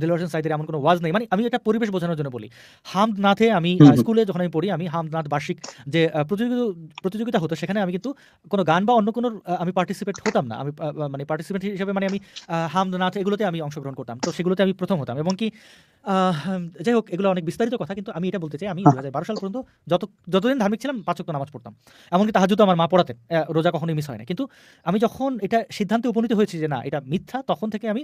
দেলোয়ার হোসেন সাইদের এমন কোনো ওয়াজ নেই মানে আমি এটা পরিবেশ বোঝানোর জন্য বলি হামদ নাথে আমি স্কুলে যখন আমি পড়ি আমি হামনাথ বার্ষিক যে প্রতিযোগিতা প্রতিযোগিতা হতো সেখানে আমি কিন্তু কোনো গান বা অন্য কোনো আমি পার্টিসিপেট হতাম না আমি মানে পার্টিসিপেট হিসেবে মানে আমি হামনাথ এগুলোতে আমি অংশগ্রহণ করতাম তো সেগুলোতে আমি প্রথম হতাম এবং কি যাই হোক এগুলো অনেক বিস্তারিত কথা কিন্তু আমি এটা বলতে চাই আমি হ্যাঁ। দু হাজার সাল পর্যন্ত যত যতদিন ধার্মিক ছিলাম পাঁচক্ত নামাজ পড়তাম এমনকি তাহা তাহাজুতো আমার মা পড়াতেন রোজা কখনোই মিস হয় না কিন্তু আমি যখন এটা সিদ্ধান্তে উপনীত হয়েছি যে না এটা মিথ্যা তখন থেকে আমি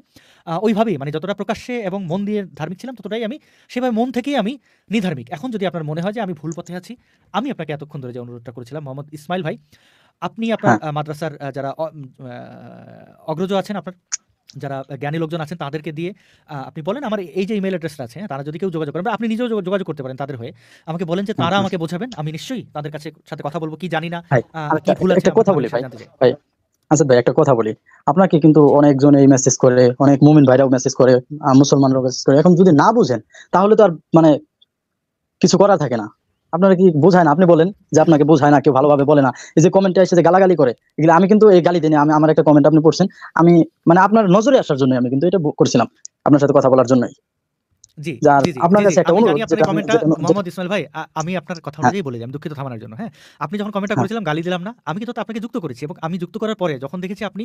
ওইভাবেই মানে যতটা প্রকাশ্যে এবং মন দিয়ে ধার্মিক ছিলাম ততটাই আমি সেভাবে মন থেকেই আমি নিধার্মিক এখন যদি আপনার মনে হয় যে আমি ভুল পথে আছি আমি আপনাকে এতক্ষণ ধরে যে অনুরোধটা করেছিলাম মোহাম্মদ ইসমাইল ভাই আপনি আপনার হ্যাঁ। মাদ্রাসার যারা অগ্রজ আছেন আপনার যারা জ্ঞানী লোকজন আছেন তাদেরকে দিয়ে আপনি বলেন আমার এই যে ইমেল অ্যাড্রেসটা আছে হ্যাঁ, তারা যদি কেউ যোগাযোগ করেন আপনি নিজেও যোগাযোগ করতে পারেন তাদের হয়ে আমাকে বলেন যে তারা আমাকে বোঝাবেন আমি নিশ্চয়ই তাদের কাছে সাথে কথা বলবো কি জানি না আচ্ছা, কথা বলি ভাই আচ্ছা ভাই একটা কথা বলি আপনাকে কিন্তু অনেকজন এই মেসেজ করে অনেক মুমিন ভাইরাও মেসেজ করে মুসলমানরাও মেসেজ করে এখন যদি না বুঝেন তাহলে তো আর মানে কিছু করা থাকে না আপনারা কি বোঝায় না আপনি বলেন যে আপনাকে বোঝায় না কেউ ভালোভাবে বলে না এই যে কমেন্টে এসে যে গালাগালি করে এগুলো আমি কিন্তু এই গালি দিনে আমি আমার একটা কমেন্ট আপনি পড়ছেন আমি মানে আপনার নজরে আসার জন্য আমি কিন্তু এটা করছিলাম আপনার সাথে কথা বলার জন্যই আমি হ্যাঁ। হ্যাঁ? যখন হ্যাঁ। করেছিলাম গালি দিলাম না আমি কিন্তু আপনাকে যুক্ত করেছি এবং আমি যুক্ত করার পরে যখন দেখেছি আপনি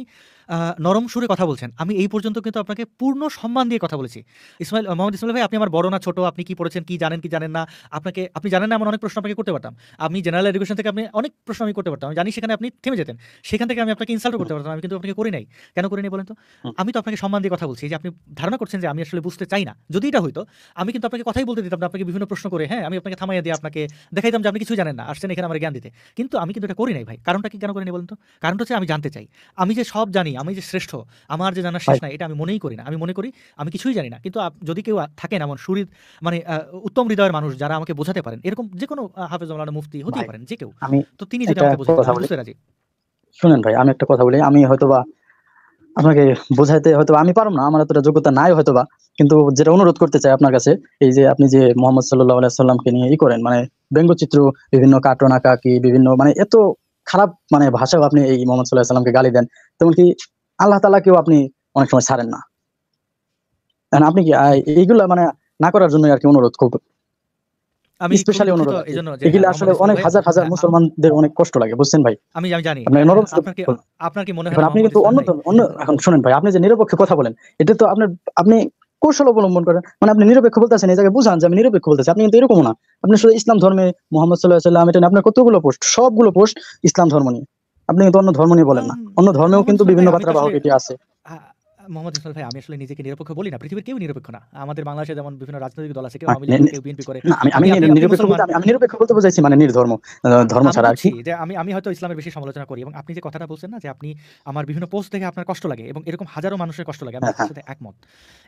নরম সুরে কথা বলছেন আমি এই পর্যন্ত কিন্তু আপনাকে পূর্ণ সম্মান দিয়ে কথা বলেছি ইসমাইল মোহাম্মদ ইসমাইল ভাই আপনি আমার বড় না ছোট আপনি কি পড়েছেন কি জানেন কি জানেন না আপনাকে আপনি জানেন না আমার অনেক প্রশ্ন আপনাকে করতে পারতাম আমি জেনারেল এডুকেশন থেকে আপনি অনেক প্রশ্ন আমি করতে পারতাম জানি সেখানে আপনি থেমে যেতেন সেখান থেকে আমি আপনাকে ইনসাল্ট করতে পারতাম আমি কিন্তু আপনাকে করি নাই কেন করি নাই বলেন তো আমি তো আপনাকে সম্মান দিয়ে কথা বলছি যে আপনি ধারণা করছেন যে আমি আসলে বুঝতে চাই না যদি এটা হইতো হতো আমি কিন্তু আপনাকে কথাই বলতে দিতাম আপনাকে বিভিন্ন প্রশ্ন করে হ্যাঁ আমি আপনাকে থামাইয়া দিয়ে আপনাকে দেখাইতাম যে আপনি কিছু জানেন না আসছেন এখানে আমার জ্ঞান দিতে কিন্তু আমি কিন্তু এটা করি নাই ভাই কারণটা কি কেন করিনি বলুন তো কারণটা হচ্ছে আমি জানতে চাই আমি যে সব জানি আমি যে শ্রেষ্ঠ আমার যে জানার শেষ নাই এটা আমি মনেই করি না আমি মনে করি আমি কিছুই জানি না কিন্তু যদি কেউ থাকেন এমন সুরিদ মানে উত্তম হৃদয়ের মানুষ যারা আমাকে বোঝাতে পারেন এরকম যে কোনো হাফেজ মৌলানা মুফতি হতেই পারেন যে কেউ তো তিনি যেটা আমাকে বোঝাতে শুনেন ভাই আমি একটা কথা বলি আমি হয়তো বা আপনাকে বোঝাইতে হয়তো আমি পারব না আমার এতটা যোগ্যতা নাই হয়তো বা কিন্তু যেটা অনুরোধ করতে চাই আপনার কাছে এই যে আপনি যে মোহাম্মদ সাল্লাহ আলাইসাল্লামকে নিয়ে ই করেন মানে ব্যঙ্গচিত্র বিভিন্ন কার্টুন আঁকা কি বিভিন্ন মানে এত খারাপ মানে ভাষাও আপনি এই মোহাম্মদ সাল্লাহ সাল্লামকে গালি দেন তেমনকি আল্লাহ তালাকেও আপনি অনেক সময় ছাড়েন না আপনি কি এইগুলা মানে না করার জন্য আর কি অনুরোধ করবেন হ্যাঁ, হ্যাঁ, মুসলমানদের অনেক কষ্ট লাগে বুঝছেন আপনি হ্যাঁ, শুনেন ভাই আপনি নিরপেক্ষ কথা বলেন এটা তো আপনার আপনি কৌশল অবলম্বন করেন মানে আপনি নিরপেক্ষ বলতেছেন এই বুঝান যে আমি নিরপেক্ষ বলতেছি আপনি কিন্তু এরকম না আপনি শুধু ইসলাম ধর্মে মোহাম্মদ সাল্লাহ এটা আপনার কতগুলো পোস্ট সবগুলো পোস্ট ইসলাম ধর্ম নিয়ে আপনি কিন্তু অন্য ধর্ম নিয়ে বলেন না অন্য ধর্মেও কিন্তু বিভিন্ন বার্তা বাহক এটি আছে মোহাম্মদ ইসমাল ভাই আমি আসলে নিজেকে নিরপেক্ষ বলি না পৃথিবীর কেউ নিরপেক্ষ না আমাদের বাংলাদেশে যেমন বিভিন্ন রাজনৈতিক দল আছে কেউ আওয়ামী লীগ কেউ বিএনপি করে আমি নিরপেক্ষ বলতে আমি নিরপেক্ষ বলতে বুঝাইছি মানে নির্ধর্ম ধর্ম ছাড়া আছি যে আমি আমি হয়তো ইসলামের বেশি সমালোচনা করি এবং আপনি যে কথাটা বলছেন না যে আপনি আমার বিভিন্ন পোস্ট দেখে আপনার কষ্ট লাগে এবং এরকম হাজারো মানুষের কষ্ট লাগে আমার হ্যাঁ, হ্যাঁ। সাথে একমত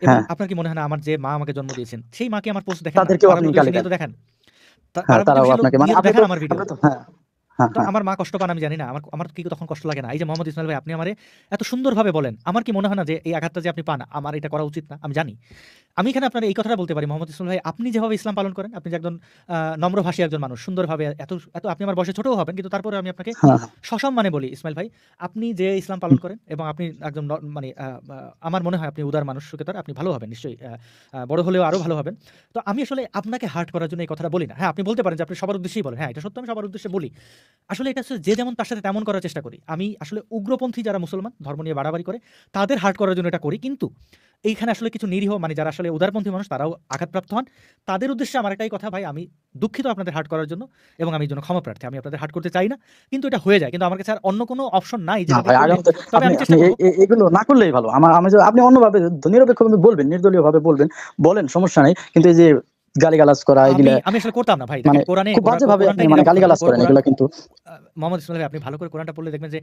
এবং হ্যাঁ। আপনার কি মনে হয় না আমার যে মা আমাকে জন্ম দিয়েছেন সেই মাকে আমার পোস্ট দেখেন তাদেরকেও আপনি দেখেন তারাও আপনাকে মানে আপনি দেখেন আমার ভিডিও হ্যাঁ, হ্যাঁ। আমার মা কষ্ট পান আমি জানি না আমার আমার কি তখন কষ্ট লাগে না এই যে মোহাম্মদ ইসমাইল ভাই আপনি আমার এত সুন্দরভাবে বলেন আমার কি মনে হয় না যে এই আঘাতটা যে আপনি পান আমার এটা করা উচিত না আমি জানি আমি এখানে আপনার এই কথাটা বলতে পারি মোহাম্মদ ইসমাইল ভাই আপনি যেভাবে ইসলাম পালন করেন আপনি যে একজন নম্রভাষী একজন মানুষ সুন্দরভাবে এত এত আপনি আমার বসে ছোটও হবেন কিন্তু তারপরে আমি আপনাকে হ্যাঁ, সসম্মানে বলি ইসমাইল ভাই আপনি যে ইসলাম পালন করেন এবং আপনি একজন মানে আমার মনে হয় আপনি উদার মানুষ সুখেতর আপনি ভালো হবেন নিশ্চয়ই বড় হলেও আরও ভালো হবেন তো আমি আসলে আপনাকে হার্ট করার জন্য এই কথাটা বলি না হ্যাঁ আপনি বলতে পারেন যে আপনি সবার উদ্দেশ্যেই বলেন হ্যাঁ এটা সত্য আমি সবার উদ্দেশ্যে বলি আসলে এটা হচ্ছে যে যেমন তার সাথে তেমন করার চেষ্টা করি আমি আসলে উগ্রপন্থী যারা মুসলমান ধর্ম নিয়ে বাড়াবাড়ি করে তাদের হার্ট করার জন্য এটা করি কিন্তু এইখানে আসলে কিছু নিরীহ মানে যারা আসলে উদারপন্থী মানুষ তারাও আঘাতপ্রাপ্ত হন তাদের উদ্দেশ্যে আমার একটাই কথা ভাই আমি দুঃখিত আপনাদের হার্ট করার জন্য এবং আমি জন্য ক্ষমা প্রার্থী আমি আপনাদের হার্ট করতে চাই না কিন্তু এটা হয়ে যায় কিন্তু আমার কাছে আর অন্য কোনো অপশন নাই যে এগুলো না করলেই ভালো আমার আমি আপনি অন্যভাবে নিরপেক্ষ বলবেন নির্দলীয়ভাবে বলবেন বলেন সমস্যা নাই কিন্তু এই যে গালিগালাজ করা এগুলো আমি আসলে করতাম না ভাই মানে কোরআনে খুব বাজে ভাবে মানে গালিগালাজ করেন এগুলো কিন্তু মোহাম্মদ আপনি ভালো করে কোরআনটা পড়লে দেখবেন যে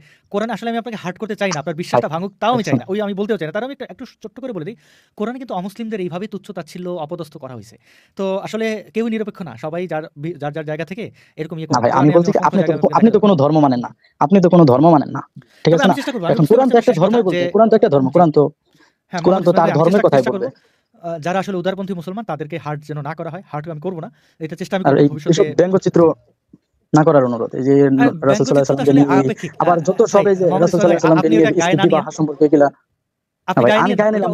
আসলে আমি আপনাকে হার্ট করতে চাই না আপনার বিশ্বাসটা ভাঙুক তাও আমি চাই না ওই আমি বলতেও চাই না তার আমি একটু ছোট্ট করে বলে দিই কোরআনে কিন্তু অমুসলিমদের এইভাবে তুচ্ছ তাচ্ছিল্য অপদস্থ করা হয়েছে তো আসলে কেউ নিরপেক্ষ না সবাই যার যার যার জায়গা থেকে এরকম ইয়ে ভাই আমি বলছি আপনি তো আপনি তো কোনো ধর্ম মানেন না আপনি তো কোনো ধর্ম মানেন না ঠিক আছে না এখন কোরআন তো একটা হ্যাঁ, ধর্মই বলছে কোরআন তো একটা ধর্ম কোরআন তো কোরআন তো তার ধর্মের কথাই বলবে যারা আসলে উদারপন্থী মুসলমান তাদেরকে হার্ট যেন না করা হয় হার্ট আমি করবো না এটা চেষ্টা আমি ব্যঙ্গচিত্র না করার অনুরোধ এই যে রাসূল সাল্লাল্লাহু আলাইহি আবার যত সবে যে রাসূল সাল্লাল্লাহু আলাইহি সম্পর্কে কিলা আমি নিলাম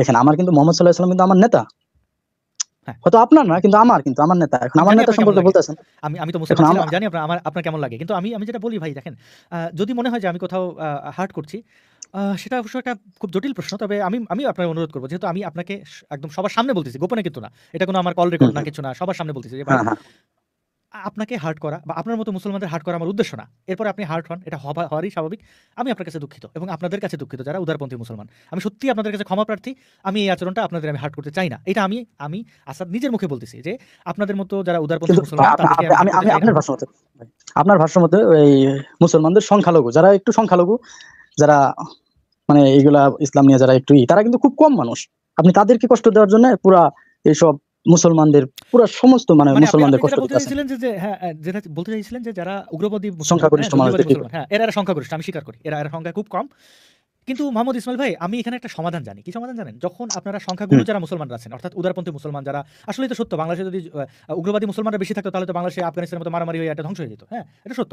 দেখেন আমার কিন্তু মোহাম্মদ সাল্লাল্লাহু আলাইহি কিন্তু আমার নেতা হ্যাঁ। হয়তো আপনার না কিন্তু আমার কিন্তু আমার নেতা এখন আমার নেতা সম্পর্কে বলতেছেন আমি আমি তো মুসলিম জানি আপনার আমার আপনার কেমন লাগে কিন্তু আমি আমি যেটা বলি ভাই দেখেন যদি মনে হয় যে আমি কোথাও হার্ট করছি সেটা অবশ্য একটা খুব জটিল প্রশ্ন। তবে আমি আমি আপনাকে অনুরোধ করবো যেহেতু আমি আপনাকে একদম সবার সামনে বলতেছি, গোপনে কিন্তু না। এটা কোনো আমার কল রেকর্ড না কিছু না। সবার সামনে বলতেছি যে হ্যাঁ, হ্যাঁ। আপনাকে হার্ট করা বা আপনার মতো মুসলমানদের হার্ট করা আমার উদ্দেশ্য না। এরপরে আপনি হার্ট হন, এটা হবা হওয়ারই স্বাভাবিক। আমি আপনার কাছে দুঃখিত এবং আপনাদের কাছে দুঃখিত যারা উদারপন্থী মুসলমান। আমি সত্যি আপনাদের কাছে ক্ষমা প্রার্থী। আমি এই আচরণটা আপনাদের আমি হার্ট করতে চাই না। এটা আমি আমি আসাদ নিজের মুখে বলতেছি যে আপনাদের মতো যারা উদারপন্থী মুসলমান আপনার ভাষ্য মতে আপনার ভাষ্য মতে ওই মুসলমানদের সংখ্যালঘু যারা একটু সংখ্যালঘু যারা মানে এইগুলা ইসলাম নিয়ে যারা একটু তারা কিন্তু খুব কম মানুষ আপনি তাদেরকে কষ্ট দেওয়ার জন্য পুরা এইসব মুসলমানদের পুরো সমস্ত মানে, মানে মুসলমানদের কষ্ট দিতেছিলেন যে হ্যাঁ, হ্যাঁ যেটা বলতে চাইছিলেন যে যারা উগ্রবাদী সংখ্যাগরিষ্ঠ মানুষ হ্যাঁ এরা সংখ্যাগরিষ্ঠ আমি স্বীকার করি এরা এরা সংখ্যা খুব কম কিন্তু মোহাম্মদ ইসমাইল ভাই আমি এখানে একটা সমাধান জানি কি সমাধান জানেন যখন আপনারা সংখ্যাগুলো যারা মুসলমানরা আছেন অর্থাৎ উদারপন্থী মুসলমান যারা আসলে তো সত্য বাংলাদেশে যদি উগ্রবাদী মুসলমানরা বেশি থাকতো তাহলে তো বাংলাদেশে আফগানিস্তানের মতো মারামারি হয়ে এটা ধ্বংস হয়ে যেত হ্যাঁ এটা সত্য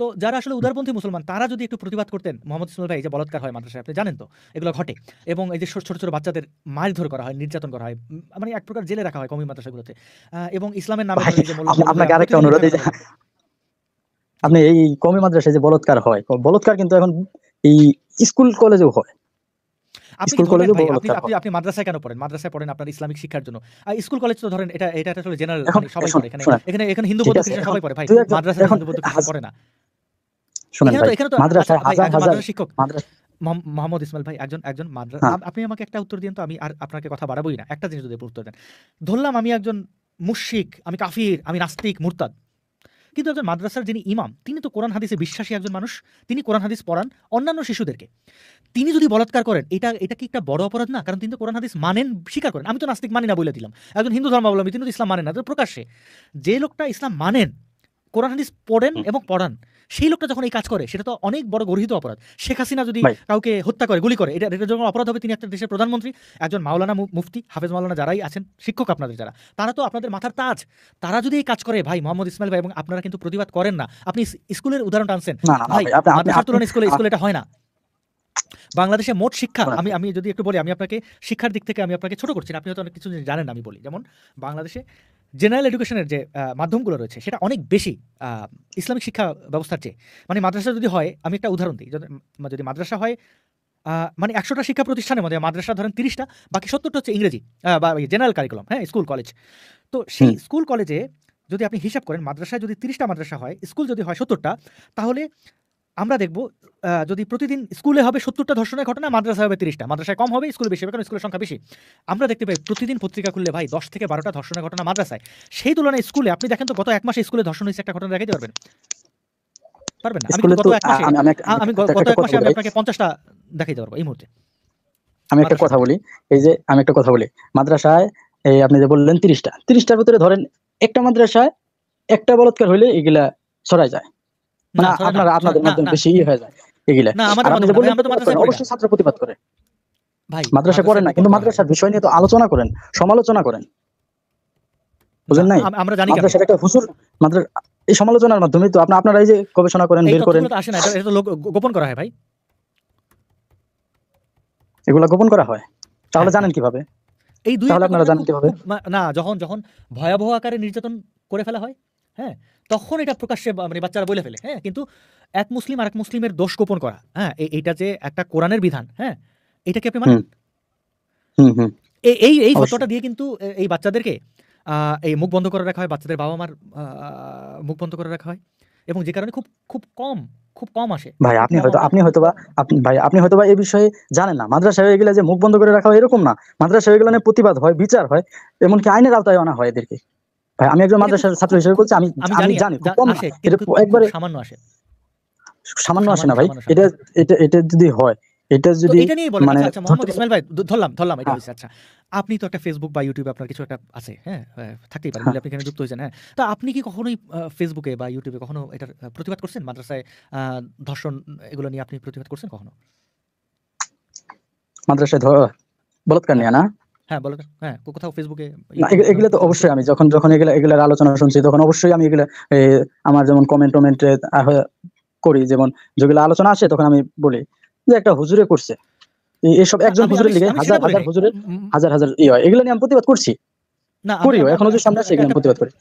তো যারা আসলে উদারপন্থী মুসলমান তারা যদি একটু প্রতিবাদ করতেন মোহাম্মদ ইসমাইল ভাই যে বলৎকার হয় মাদ্রাসায় আপনি জানেন তো এগুলো ঘটে এবং এই যে ছোট ছোট বাচ্চাদের মারধর করা হয় নির্যাতন করা হয় মানে এক প্রকার জেলে রাখা হয় কমি মাদ্রাসাগুলোতে এবং ইসলামের নামে আচ্ছা, আপনি এই কমি মাদ্রাসায় যে বলৎকার হয় বলৎকার কিন্তু এখন এই স্কুল কলেজেও হয় মাদ্রাসায় কেন পড়েন পড়েন আপনার ইসলামিক শিক্ষার জন্য মানে হিন্দু ভাই মাদ্রাসা হিন্দু পড়ে না শিক্ষক ভাই একজন একজন হ্যাঁ। আপনি আমাকে একটা উত্তর দিন তো আমি আর আপনাকে কথা বাড়াবোই না একটা জিনিস যদি উত্তর দেন ধরলাম আমি একজন মুশিক আমি কাফির আমি নাস্তিক মুরতাদ কিন্তু একজন মাদ্রাসার যিনি ইমাম তিনি তো কোরআন হাদিসে বিশ্বাসী একজন মানুষ তিনি কোরআন হাদিস পড়ান অন্যান্য শিশুদেরকে তিনি যদি বলাৎকার করেন এটা এটা কি একটা বড় অপরাধ না কারণ তিনি তো কোরআন হাদিস মানেন স্বীকার করেন আমি তো নাস্তিক মানি না বলে দিলাম একজন হিন্দু ধর্মাবলম্বী তিনি তো ইসলাম মানেন না তো প্রকাশ্যে যে লোকটা ইসলাম মানেন কোরআন হাদিস পড়েন এবং পড়ান সেই লোকটা যখন এই কাজ করে সেটা তো অনেক বড় গর্হিত অপরাধ শেখ হাসিনা যদি কাউকে হত্যা করে গুলি করে এটা যখন অপরাধ হবে তিনি একটা দেশের প্রধানমন্ত্রী একজন মাওলানা মুফতি হাফেজ মাওলানা যারাই আছেন শিক্ষক আপনাদের যারা তারা তো আপনাদের মাথার তাজ তারা যদি এই কাজ করে ভাই মোহাম্মদ ইসমাইল ভাই এবং আপনারা কিন্তু প্রতিবাদ করেন না আপনি স্কুলের উদাহরণটা আনছেন ভাই স্কুলে স্কুলে এটা হয় না বাংলাদেশে মোট শিক্ষা আমি আমি যদি একটু বলি আমি আপনাকে শিক্ষার দিক থেকে আমি আপনাকে ছোট করছি আপনি হয়তো অনেক কিছু জানেন আমি বলি যেমন বাংলাদেশে জেনারেল এডুকেশনের যে মাধ্যমগুলো রয়েছে সেটা অনেক বেশি ইসলামিক শিক্ষা ব্যবস্থার চেয়ে মানে মাদ্রাসা যদি হয় আমি একটা উদাহরণ দিই যদি মাদ্রাসা হয় মানে একশোটা শিক্ষা প্রতিষ্ঠানের মধ্যে মাদ্রাসা ধরেন তিরিশটা বাকি সত্তরটা হচ্ছে ইংরেজি বা জেনারেল কারিকুলাম হ্যাঁ স্কুল কলেজ তো সেই স্কুল কলেজে যদি আপনি হিসাব করেন মাদ্রাসায় যদি তিরিশটা মাদ্রাসা হয় স্কুল যদি হয় সত্তরটা তাহলে আমরা দেখব যদি প্রতিদিন স্কুলে হবে সত্তরটা ধর্ষণের ঘটনা মাদ্রাসা হবে তিরিশটা মাদ্রাসায় কম হবে স্কুলে বেশি হবে কারণ স্কুলের সংখ্যা বেশি আমরা দেখতে পাই প্রতিদিন পত্রিকা খুললে ভাই দশ থেকে বারোটা ধর্ষণের ঘটনা মাদ্রাসায় সেই তুলনায় স্কুলে আপনি দেখেন তো গত এক মাসে স্কুলে ধর্ষণ হয়েছে একটা ঘটনা দেখাতে পারবেন পারবেন আমি গত এক মাসে আমি গত এক মাসে আমি আপনাকে পঞ্চাশটা দেখাইতে পারবো এই মুহূর্তে আমি একটা কথা বলি এই যে আমি একটা কথা বলি মাদ্রাসায় এই আপনি যে বললেন তিরিশটা তিরিশটার ভিতরে ধরেন একটা মাদ্রাসায় একটা বলৎকার হইলে এগুলা সরাই যায় আপনারা এই যে গবেষণা করেন বের করেন গোপন করা হয় ভাই এগুলা গোপন করা হয় তাহলে হ্যাঁ। জানেন কিভাবে এই দুই আপনারা জানেন কিভাবে না যখন যখন ভয়াবহ আকারে নির্যাতন করে ফেলা হয় হ্যাঁ তখন এটা প্রকাশ্যে মানে বাচ্চারা বলে ফেলে হ্যাঁ কিন্তু এক মুসলিম আর এক মুসলিমের দোষ গোপন করা হ্যাঁ এইটা যে একটা কোরআনের বিধান হ্যাঁ এটা কি আপনি মানেন এই এই ফটোটা দিয়ে কিন্তু এই বাচ্চাদেরকে এই মুখ বন্ধ করে রাখা হয় বাচ্চাদের বাবা মার মুখ বন্ধ করে রাখা হয় এবং যে কারণে খুব খুব কম খুব কম আসে ভাই আপনি হয়তো আপনি হয়তো বা আপনি ভাই আপনি হয়তো বা এই বিষয়ে জানেন না মাদ্রাসা হয়ে গেলে যে মুখ বন্ধ করে রাখা হয় এরকম না মাদ্রাসা হয়ে গেলে প্রতিবাদ হয় বিচার হয় এমনকি আইনের আওতায় আনা হয় এদেরকে আমি একজন মাদ্রাসার ছাত্র হিসেবে বলছি আমি আমি জানি খুব কম আসে এটা একবারে সামান্য আসে সামান্য আসে না ভাই এটা এটা এটা যদি হয় এটা যদি মানে আচ্ছা, আচ্ছা, ইসমাইল ভাই ধরলাম ধরলাম এটা হ্যাঁ। আচ্ছা আপনি তো একটা ফেসবুক বা ইউটিউবে আপনার কিছু একটা আছে হ্যাঁ থাকতেই পারে হ্যাঁ। আপনি এখানে যুক্ত হয়েছেন হ্যাঁ তো আপনি কি কখনোই ফেসবুকে বা ইউটিউবে কখনো এটার প্রতিবাদ করছেন মাদ্রাসায় ধর্ষণ এগুলো নিয়ে আপনি প্রতিবাদ করছেন কখনো মাদ্রাসায় ধর বলৎকার নিয়ে না হ্যাঁ বলো হ্যাঁ কোথাও ফেসবুকে এগুলো তো অবশ্যই আমি যখন যখন এগুলো এগুলোর আলোচনা শুনছি তখন অবশ্যই আমি এগুলো আমার যেমন কমেন্ট টমেন্টে করি যেমন যেগুলো আলোচনা আসে তখন আমি বলি যে একটা হুজুরে করছে এসব একজন হুজুরের হাজার হাজার হুজুরের হাজার হাজার হয় এগুলো নিয়ে আমি প্রতিবাদ করছি না করিও সামনে এগুলো প্রতিবাদ করি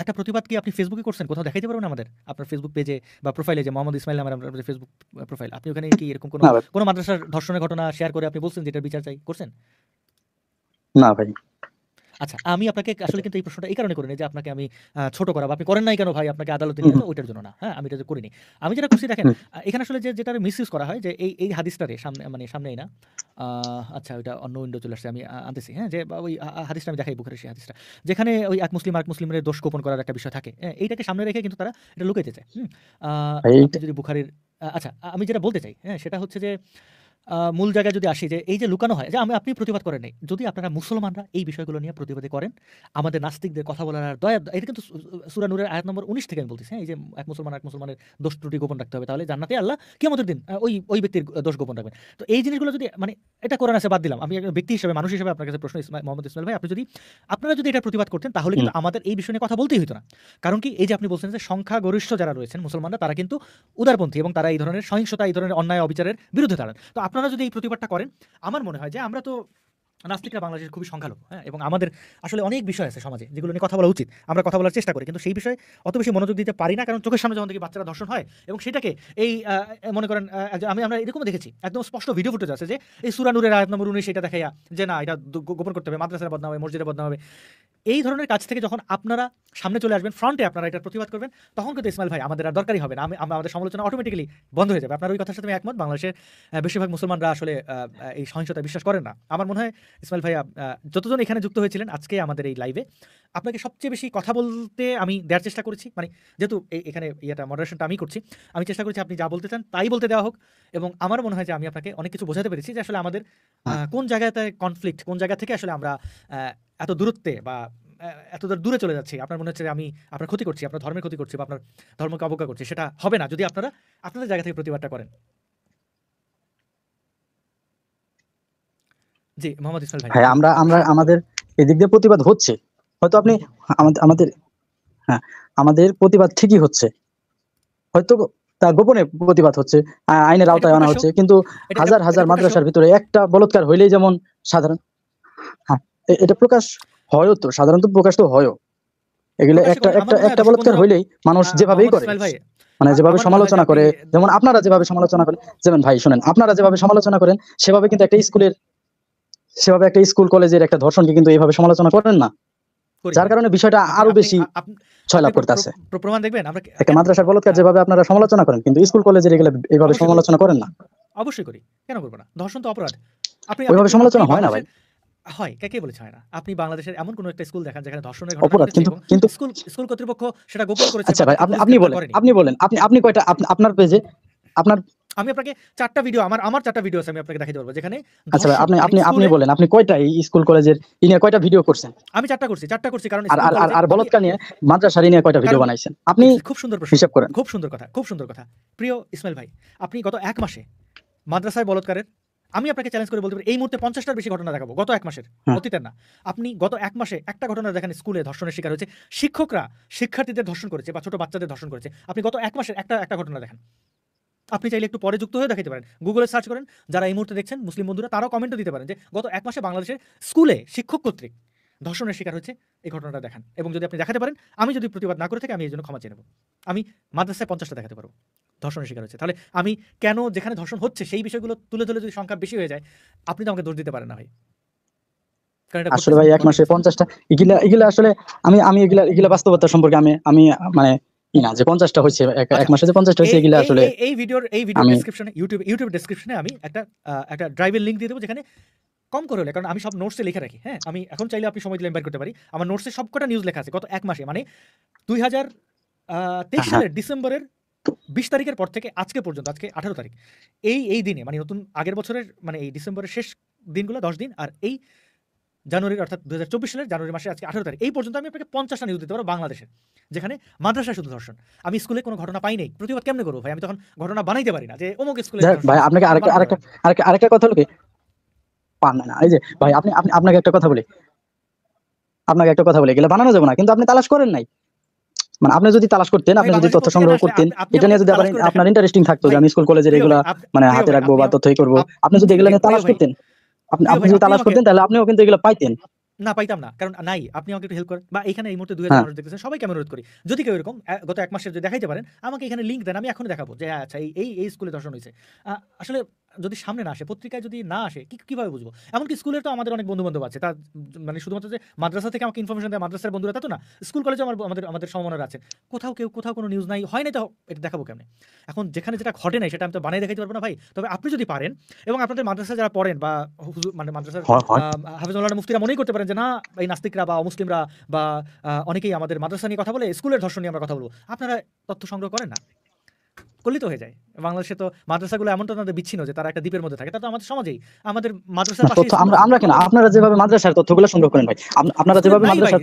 একটা প্রতিবাদ কি আপনি ফেসবুকে করছেন কোথাও দেখাইতে পারবেন আমাদের আপনার ফেসবুক পেজে বা প্রোফাইলে যে মোহাম্মদ ইসমাইল আমার ফেসবুক প্রোফাইল আপনি ওখানে কি এরকম কোনো কোনো মাদ্রাসার ধর্ষণের ঘটনা শেয়ার করে আপনি বলছেন যেটা বিচার চাই করছেন না ভাই আচ্ছা আমি আপনাকে আসলে কিন্তু এই প্রশ্নটা এই কারণে করিনি যে আপনাকে আমি ছোট করা আপনি করেন নাই কেন ভাই আপনাকে আদালতে নিয়ে গেল ওইটার জন্য না হ্যাঁ আমি এটা করিনি আমি যেটা করছি দেখেন এখানে আসলে যে যেটা মিস ইউজ করা হয় যে এই এই হাদিসটারে সামনে মানে সামনেই না আচ্ছা ওইটা অন্য উইন্ডো চলে আসছে আমি আনতেছি হ্যাঁ যে ওই হাদিসটা আমি দেখাই বুখারি সেই হাদিসটা যেখানে ওই এক মুসলিম আর মুসলিমের দোষ গোপন করার একটা বিষয় থাকে হ্যাঁ, এইটাকে সামনে রেখে কিন্তু তারা এটা লুকাইতে চায় হুম যদি বুখারির আচ্ছা আমি যেটা বলতে চাই হ্যাঁ সেটা হচ্ছে যে মূল জায়গায় যদি আসি যে এই যে লুকানো হয় যে আমি আপনি প্রতিবাদ করেন নেই যদি আপনারা মুসলমানরা এই বিষয়গুলো নিয়ে প্রতিবাদ করেন আমাদের নাস্তিকদের কথা বলার আর দয়া এটা কিন্তু সুরানুরের আয়াত নম্বর উনিশ থেকে আমি বলতেছি হ্যাঁ এই যে এক মুসলমান এক মুসলমানের দোষ ত্রুটি গোপন রাখতে হবে তাহলে জান্নাতে আল্লাহ কে আমাদের দিন ওই ওই ব্যক্তির দোষ গোপন রাখবেন তো এই জিনিসগুলো যদি মানে এটা করেন আছে বাদ দিলাম আমি একজন ব্যক্তি হিসেবে মানুষ হিসেবে আপনার কাছে প্রশ্ন মোহাম্মদ ইসমাইল ভাই আপনি যদি আপনারা যদি এটা প্রতিবাদ করতেন তাহলে কিন্তু আমাদের এই বিষয় নিয়ে কথা বলতেই হতো না কারণ কি এই যে আপনি বলছেন যে সংখ্যা গরিষ্ঠ যারা রয়েছেন মুসলমানরা তারা কিন্তু উদারপন্থী এবং তারা এই ধরনের সহিংসতা এই ধরনের অন্যায় অবিচারের বিরুদ্ধে দাঁড়ান তো আপনারা যদি এই প্রতিবাদটা করেন আমার মনে হয় যে আমরা তো নাস্তিকরা বাংলাদেশের খুবই সংখ্যালঘু হ্যাঁ এবং আমাদের আসলে অনেক বিষয় আছে সমাজে যেগুলো নিয়ে কথা বলা উচিত আমরা কথা বলার চেষ্টা করি কিন্তু সেই বিষয়ে অত বেশি মনোযোগ দিতে পারি না কারণ চোখের সামনে যখন থেকে বাচ্চারা ধর্ষণ হয় এবং সেটাকে এই মনে করেন আমি আমরা এরকম দেখেছি একদম স্পষ্ট ভিডিও ফুটেজ আছে যে এই সুরানুরের আয়াত নম্বর উনিশ এটা দেখাইয়া যে না এটা গোপন করতে হবে মাদ্রাসার বদনাম হবে মসজিদের বদনাম হবে এই ধরনের কাজ থেকে যখন আপনারা সামনে চলে আসবেন ফ্রন্টে আপনারা এটার প্রতিবাদ করবেন তখন কিন্তু ইসমাইল ভাই আমাদের আর দরকারই হবে না আমি আমাদের সমালোচনা অটোমেটিক্যালি বন্ধ হয়ে যাবে আপনার ওই কথার সাথে আমি একমত বাংলাদেশের বেশিরভাগ মুসলমানরা আসলে এই সহিংসতা বিশ্বাস করেন না আমার মনে হয় ইসমাইল ভাই যতজন এখানে যুক্ত হয়েছিলেন আজকে আমাদের এই লাইভে আপনাকে সবচেয়ে বেশি কথা বলতে আমি দেওয়ার চেষ্টা করেছি মানে যেহেতু এখানে ইয়েটা মডারেশনটা আমি করছি আমি চেষ্টা করছি আপনি যা বলতে চান তাই বলতে দেওয়া হোক এবং আমার মনে হয় যে আমি আপনাকে অনেক কিছু বোঝাতে পেরেছি যে আসলে আমাদের হ্যাঁ। কোন জায়গাতে কনফ্লিক্ট কোন জায়গা থেকে আসলে আমরা এত দূরত্বে বা এত দূরে চলে যাচ্ছে আপনার মনে হচ্ছে আমি আপনার ক্ষতি করছি আপনার ধর্মের ক্ষতি করছি বা আপনার ধর্মকে অবজ্ঞা করছি সেটা হবে না যদি আপনারা আপনাদের জায়গা থেকে প্রতিবাদটা করেন জি মোহাম্মদ ইসমাইল ভাই হ্যাঁ আমরা আমরা আমাদের এদিক দিয়ে প্রতিবাদ হচ্ছে হয়তো আপনি আমাদের হ্যাঁ আমাদের প্রতিবাদ ঠিকই হচ্ছে হয়তো তা গোপনে প্রতিবাদ হচ্ছে আইনের আওতায় আনা হচ্ছে কিন্তু হাজার হাজার মাদ্রাসার ভিতরে একটা বলৎকার হইলেই যেমন সাধারণ হ্যাঁ এটা প্রকাশ হয়ও তো সাধারণত প্রকাশ তো হয়ও এগুলো একটা একটা একটা বলৎকার হইলেই মানুষ যেভাবেই করে মানে যেভাবে সমালোচনা করে যেমন আপনারা যেভাবে সমালোচনা করেন যেমন ভাই শুনেন আপনারা যেভাবে সমালোচনা করেন সেভাবে কিন্তু একটা স্কুলের সেভাবে একটা স্কুল কলেজের একটা ধর্ষণকে কিন্তু এইভাবে সমালোচনা করেন না যার কারণে বিষয়টা আরো বেশি ছয়লাভ করতেছে প্রমাণ দেখবেন একটা মাদ্রাসার হ্যাঁ। যেভাবে আপনারা সমালোচনা করেন কিন্তু স্কুল কলেজের এগুলো এইভাবে সমালোচনা করেন না অবশ্যই করি কেন করবো না ধর্ষণ তো অপরাধ আপনি ওইভাবে সমালোচনা হয় না ভাই হয় কে বলেছে হয় না আপনি বাংলাদেশের এমন কোন একটা স্কুল দেখান যেখানে ধর্ষণের ঘটনা অপরাধ কিন্তু কিন্তু স্কুল স্কুল কর্তৃপক্ষ সেটা গোপন করেছে আচ্ছা ভাই আপনি আপনি বলেন আপনি বলেন আপনি আপনি কয়টা আপনার পেজে আপনার আমি আপনাকে চারটা ভিডিও আমার আমার চারটা ভিডিও আছে আমি আপনাকে দেখাতে পারবো যেখানে আচ্ছা আপনি আপনি মানে আপনি বলেন আপনি কয়টা স্কুল কলেজের ই কয়টা ভিডিও করছেন আমি চারটা করছি চারটা করছি কারণ আর আর আর বলৎকা নিয়ে মাদ্রাসার নিয়ে কয়টা ভিডিও বানাইছেন আপনি খুব সুন্দর প্রশ্ন হিসাব করেন খুব সুন্দর কথা খুব সুন্দর কথা প্রিয় ইসমাইল ভাই আপনি গত এক মাসে মাদ্রাসায় বলৎকারের আমি আপনাকে চ্যালেঞ্জ করে বলতে পারি এই মুহূর্তে পঞ্চাশটার বেশি ঘটনা দেখাবো গত এক মাসের হ্যাঁ। অতীতের না আপনি গত এক মাসে একটা ঘটনা দেখেন স্কুলে ধর্ষণের শিকার হয়েছে শিক্ষকরা শিক্ষার্থীদের ধর্ষণ করেছে বা ছোট বাচ্চাদের ধর্ষণ করেছে আপনি গত এক মাসের একটা একটা ঘটনা দেখেন আপনি চাইলে একটু পরে যুক্ত হয়ে দেখাতে পারেন গুগলে সার্চ করেন যারা এই মুহূর্তে দেখছেন মুসলিম বন্ধুরা তারাও কমেন্টও দিতে পারেন যে গত এক মাসে বাংলাদেশের স্কুলে শিক্ষক কর্তৃক ধর্ষণের শিকার হচ্ছে এই ঘটনাটা দেখান এবং যদি আপনি দেখাতে পারেন আমি যদি প্রতিবাদ না করে থাকি আমি এই জন্য ক্ষমা চেয়ে নেব আমি মাদ্রাসায় পঞ্চাশটা দেখাতে পারবো ধর্ষণের শিকার হচ্ছে তাহলে আমি কেন যেখানে ধর্ষণ হচ্ছে সেই বিষয়গুলো তুলে ধরে যদি সংখ্যা বেশি হয়ে যায় আপনি তো আমাকে দোষ দিতে পারেন না ভাই আসলে ভাই এক মাসে পঞ্চাশটা এগুলা এগুলা আসলে আমি আমি এগুলা এগুলা বাস্তবতা সম্পর্কে আমি আমি মানে না যে পঞ্চাশটা হয়েছে এক আচ্ছা, মাসে যে হয়েছে আসলে এই ভিডিওর এই ভিডিও ডেসক্রিপশনে ইউটিউব ইউটিউব ডেসক্রিপশনে আমি একটা একটা ড্রাইভের দিয়ে যেখানে কম করে হলে কারণ আমি সব নোটসে রাখি হ্যাঁ আমি এখন চাইলে আপনি সময় দিলে করতে পারি আমার নোটসে নিউজ লেখা আছে গত এক মাসে মানে দুই হাজার তেইশ সালের ডিসেম্বরের বিশ তারিখের পর থেকে আজকে পর্যন্ত আজকে আঠারো তারিখ এই এই দিনে মানে নতুন আগের বছরের মানে এই ডিসেম্বরের শেষ দিনগুলো দশ দিন আর এই জানুয়ারি অর্থাৎ দু সালের জানুয়ারি মাসে আজকে আঠারো তারিখ এই পর্যন্ত আমি আপনাকে পঞ্চাশটা নিউজ দিতে পারবো বাংলাদেশে যেখানে মাদ্রাসা শুধু ধর্ষণ আমি স্কুলে কোনো ঘটনা পাই নাই প্রতিবাদ কেমনে করবো ভাই আমি তখন ঘটনা বানাইতে পারি না যে অমুক স্কুলে ভাই আপনাকে আরেকটা আরেকটা আরেকটা কথা লোকে পান না এই যে ভাই আপনি আপনাকে একটা কথা বলি আপনাকে একটা কথা বলি গেলে বানানো যাবে না কিন্তু আপনি তালাশ করেন নাই মানে আপনি যদি তালাশ করতেন আপনি যদি তথ্য সংগ্রহ করতেন এটা নিয়ে যদি আপনার ইন্টারেস্টিং থাকতো যে আমি স্কুল কলেজের এগুলা মানে হাতে রাখবো বা তথ্যই করবো আপনি যদি এগুলা নিয়ে তালাশ করতেন আপনি আপনি যদি তালাশ করতেন তাহলে আপনিও কিন্তু এগুলো পাইতেন না পাইতাম না কারণ নাই আপনি আমাকে একটু হেল্প করেন বা এখানে এই মুহূর্তে দুই হাজার হ্যাঁ। মানুষ দেখতেছেন সবাইকে আমি অনুরোধ করি যদি কেউ এরকম গত এক মাসের যদি দেখাইতে পারেন আমাকে এখানে লিঙ্ক দেন আমি এখন দেখাবো যে আচ্ছা এই এই স্কুলে দর্শন হয়েছে আসলে যদি সামনে না আসে পত্রিকায় যদি না আসে কি কীভাবে বুঝবো এমনকি স্কুলে তো আমাদের অনেক বন্ধু বান্ধব আছে তার মানে শুধুমাত্র যে মাদ্রাসা থেকে আমাকে ইনফরমেশন দেয় মাদ্রাসার বন্ধুরা তো না স্কুল কলেজে আমার আমাদের আমাদের সমনার আছে কোথাও কেউ কোথাও কোনো নিউজ নাই হয় না তো এটা দেখাবো কেমনে এখন যেখানে যেটা ঘটে নাই সেটা আমি তো বানিয়ে দেখাতে পারবো না ভাই তবে আপনি যদি পারেন এবং আপনাদের মাদ্রাসা যারা পড়েন বা মানে মাদ্রাসার হাফিজুল্লাহ মুফতিরা মনেই করতে পারেন যে না এই নাস্তিকরা বা মুসলিমরা বা অনেকেই আমাদের মাদ্রাসা নিয়ে কথা বলে স্কুলের ধর্ষণ নিয়ে আমরা কথা বলবো আপনারা তথ্য সংগ্রহ করেন না কলিত হয়ে যায় বাংলাদেশে তো মাদ্রাসাগুলো এমন তো আমাদের বিচ্ছিন্ন যে তারা একটা দ্বীপের মধ্যে থাকে তা তো আমাদের সমাজেই আমাদের মাদ্রাসার পাশে আমরা আমরা কেন আপনারা যেভাবে মাদ্রাসার তথ্যগুলো সংগ্রহ করেন ভাই আপনারা যেভাবে মাদ্রাসার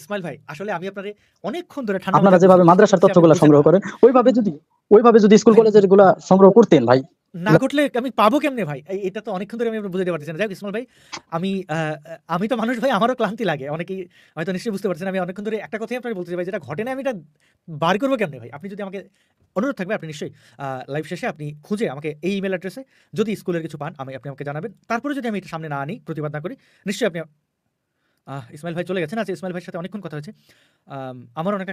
ইসমাইল ভাই আসলে আমি আপনাদের অনেকক্ষণ ধরে আপনারা যেভাবে মাদ্রাসার তথ্যগুলো সংগ্রহ করেন ওইভাবে যদি ওইভাবে যদি স্কুল কলেজের গুলা সংগ্রহ করতেন ভাই না ঘটলে আমি পাবো কেমনে ভাই এটা তো অনেকক্ষণ ধরে আমি বুঝতে পারছি না যাই ইসমাল ভাই আমি আমি তো মানুষ ভাই আমারও ক্লান্তি লাগে অনেকেই হয়তো নিশ্চয়ই বুঝতে পারছেন আমি অনেকক্ষণ ধরে একটা কথাই আপনার বলতে চাই যেটা ঘটে না আমি এটা বার করবো কেমনে ভাই আপনি যদি আমাকে অনুরোধ থাকবে আপনি নিশ্চয়ই লাইভ শেষে আপনি খুঁজে আমাকে এই ইমেল অ্যাড্রেসে যদি স্কুলের কিছু পান আমি আপনি আমাকে জানাবেন তারপরে যদি আমি এটা সামনে না আনি প্রতিবাদ না করি নিশ্চয়ই আপনি ইসমাইল ভাই চলে গেছেন আচ্ছা ইসমাইল ভাইয়ের সাথে অনেকক্ষণ কথা হয়েছে আমার অনেক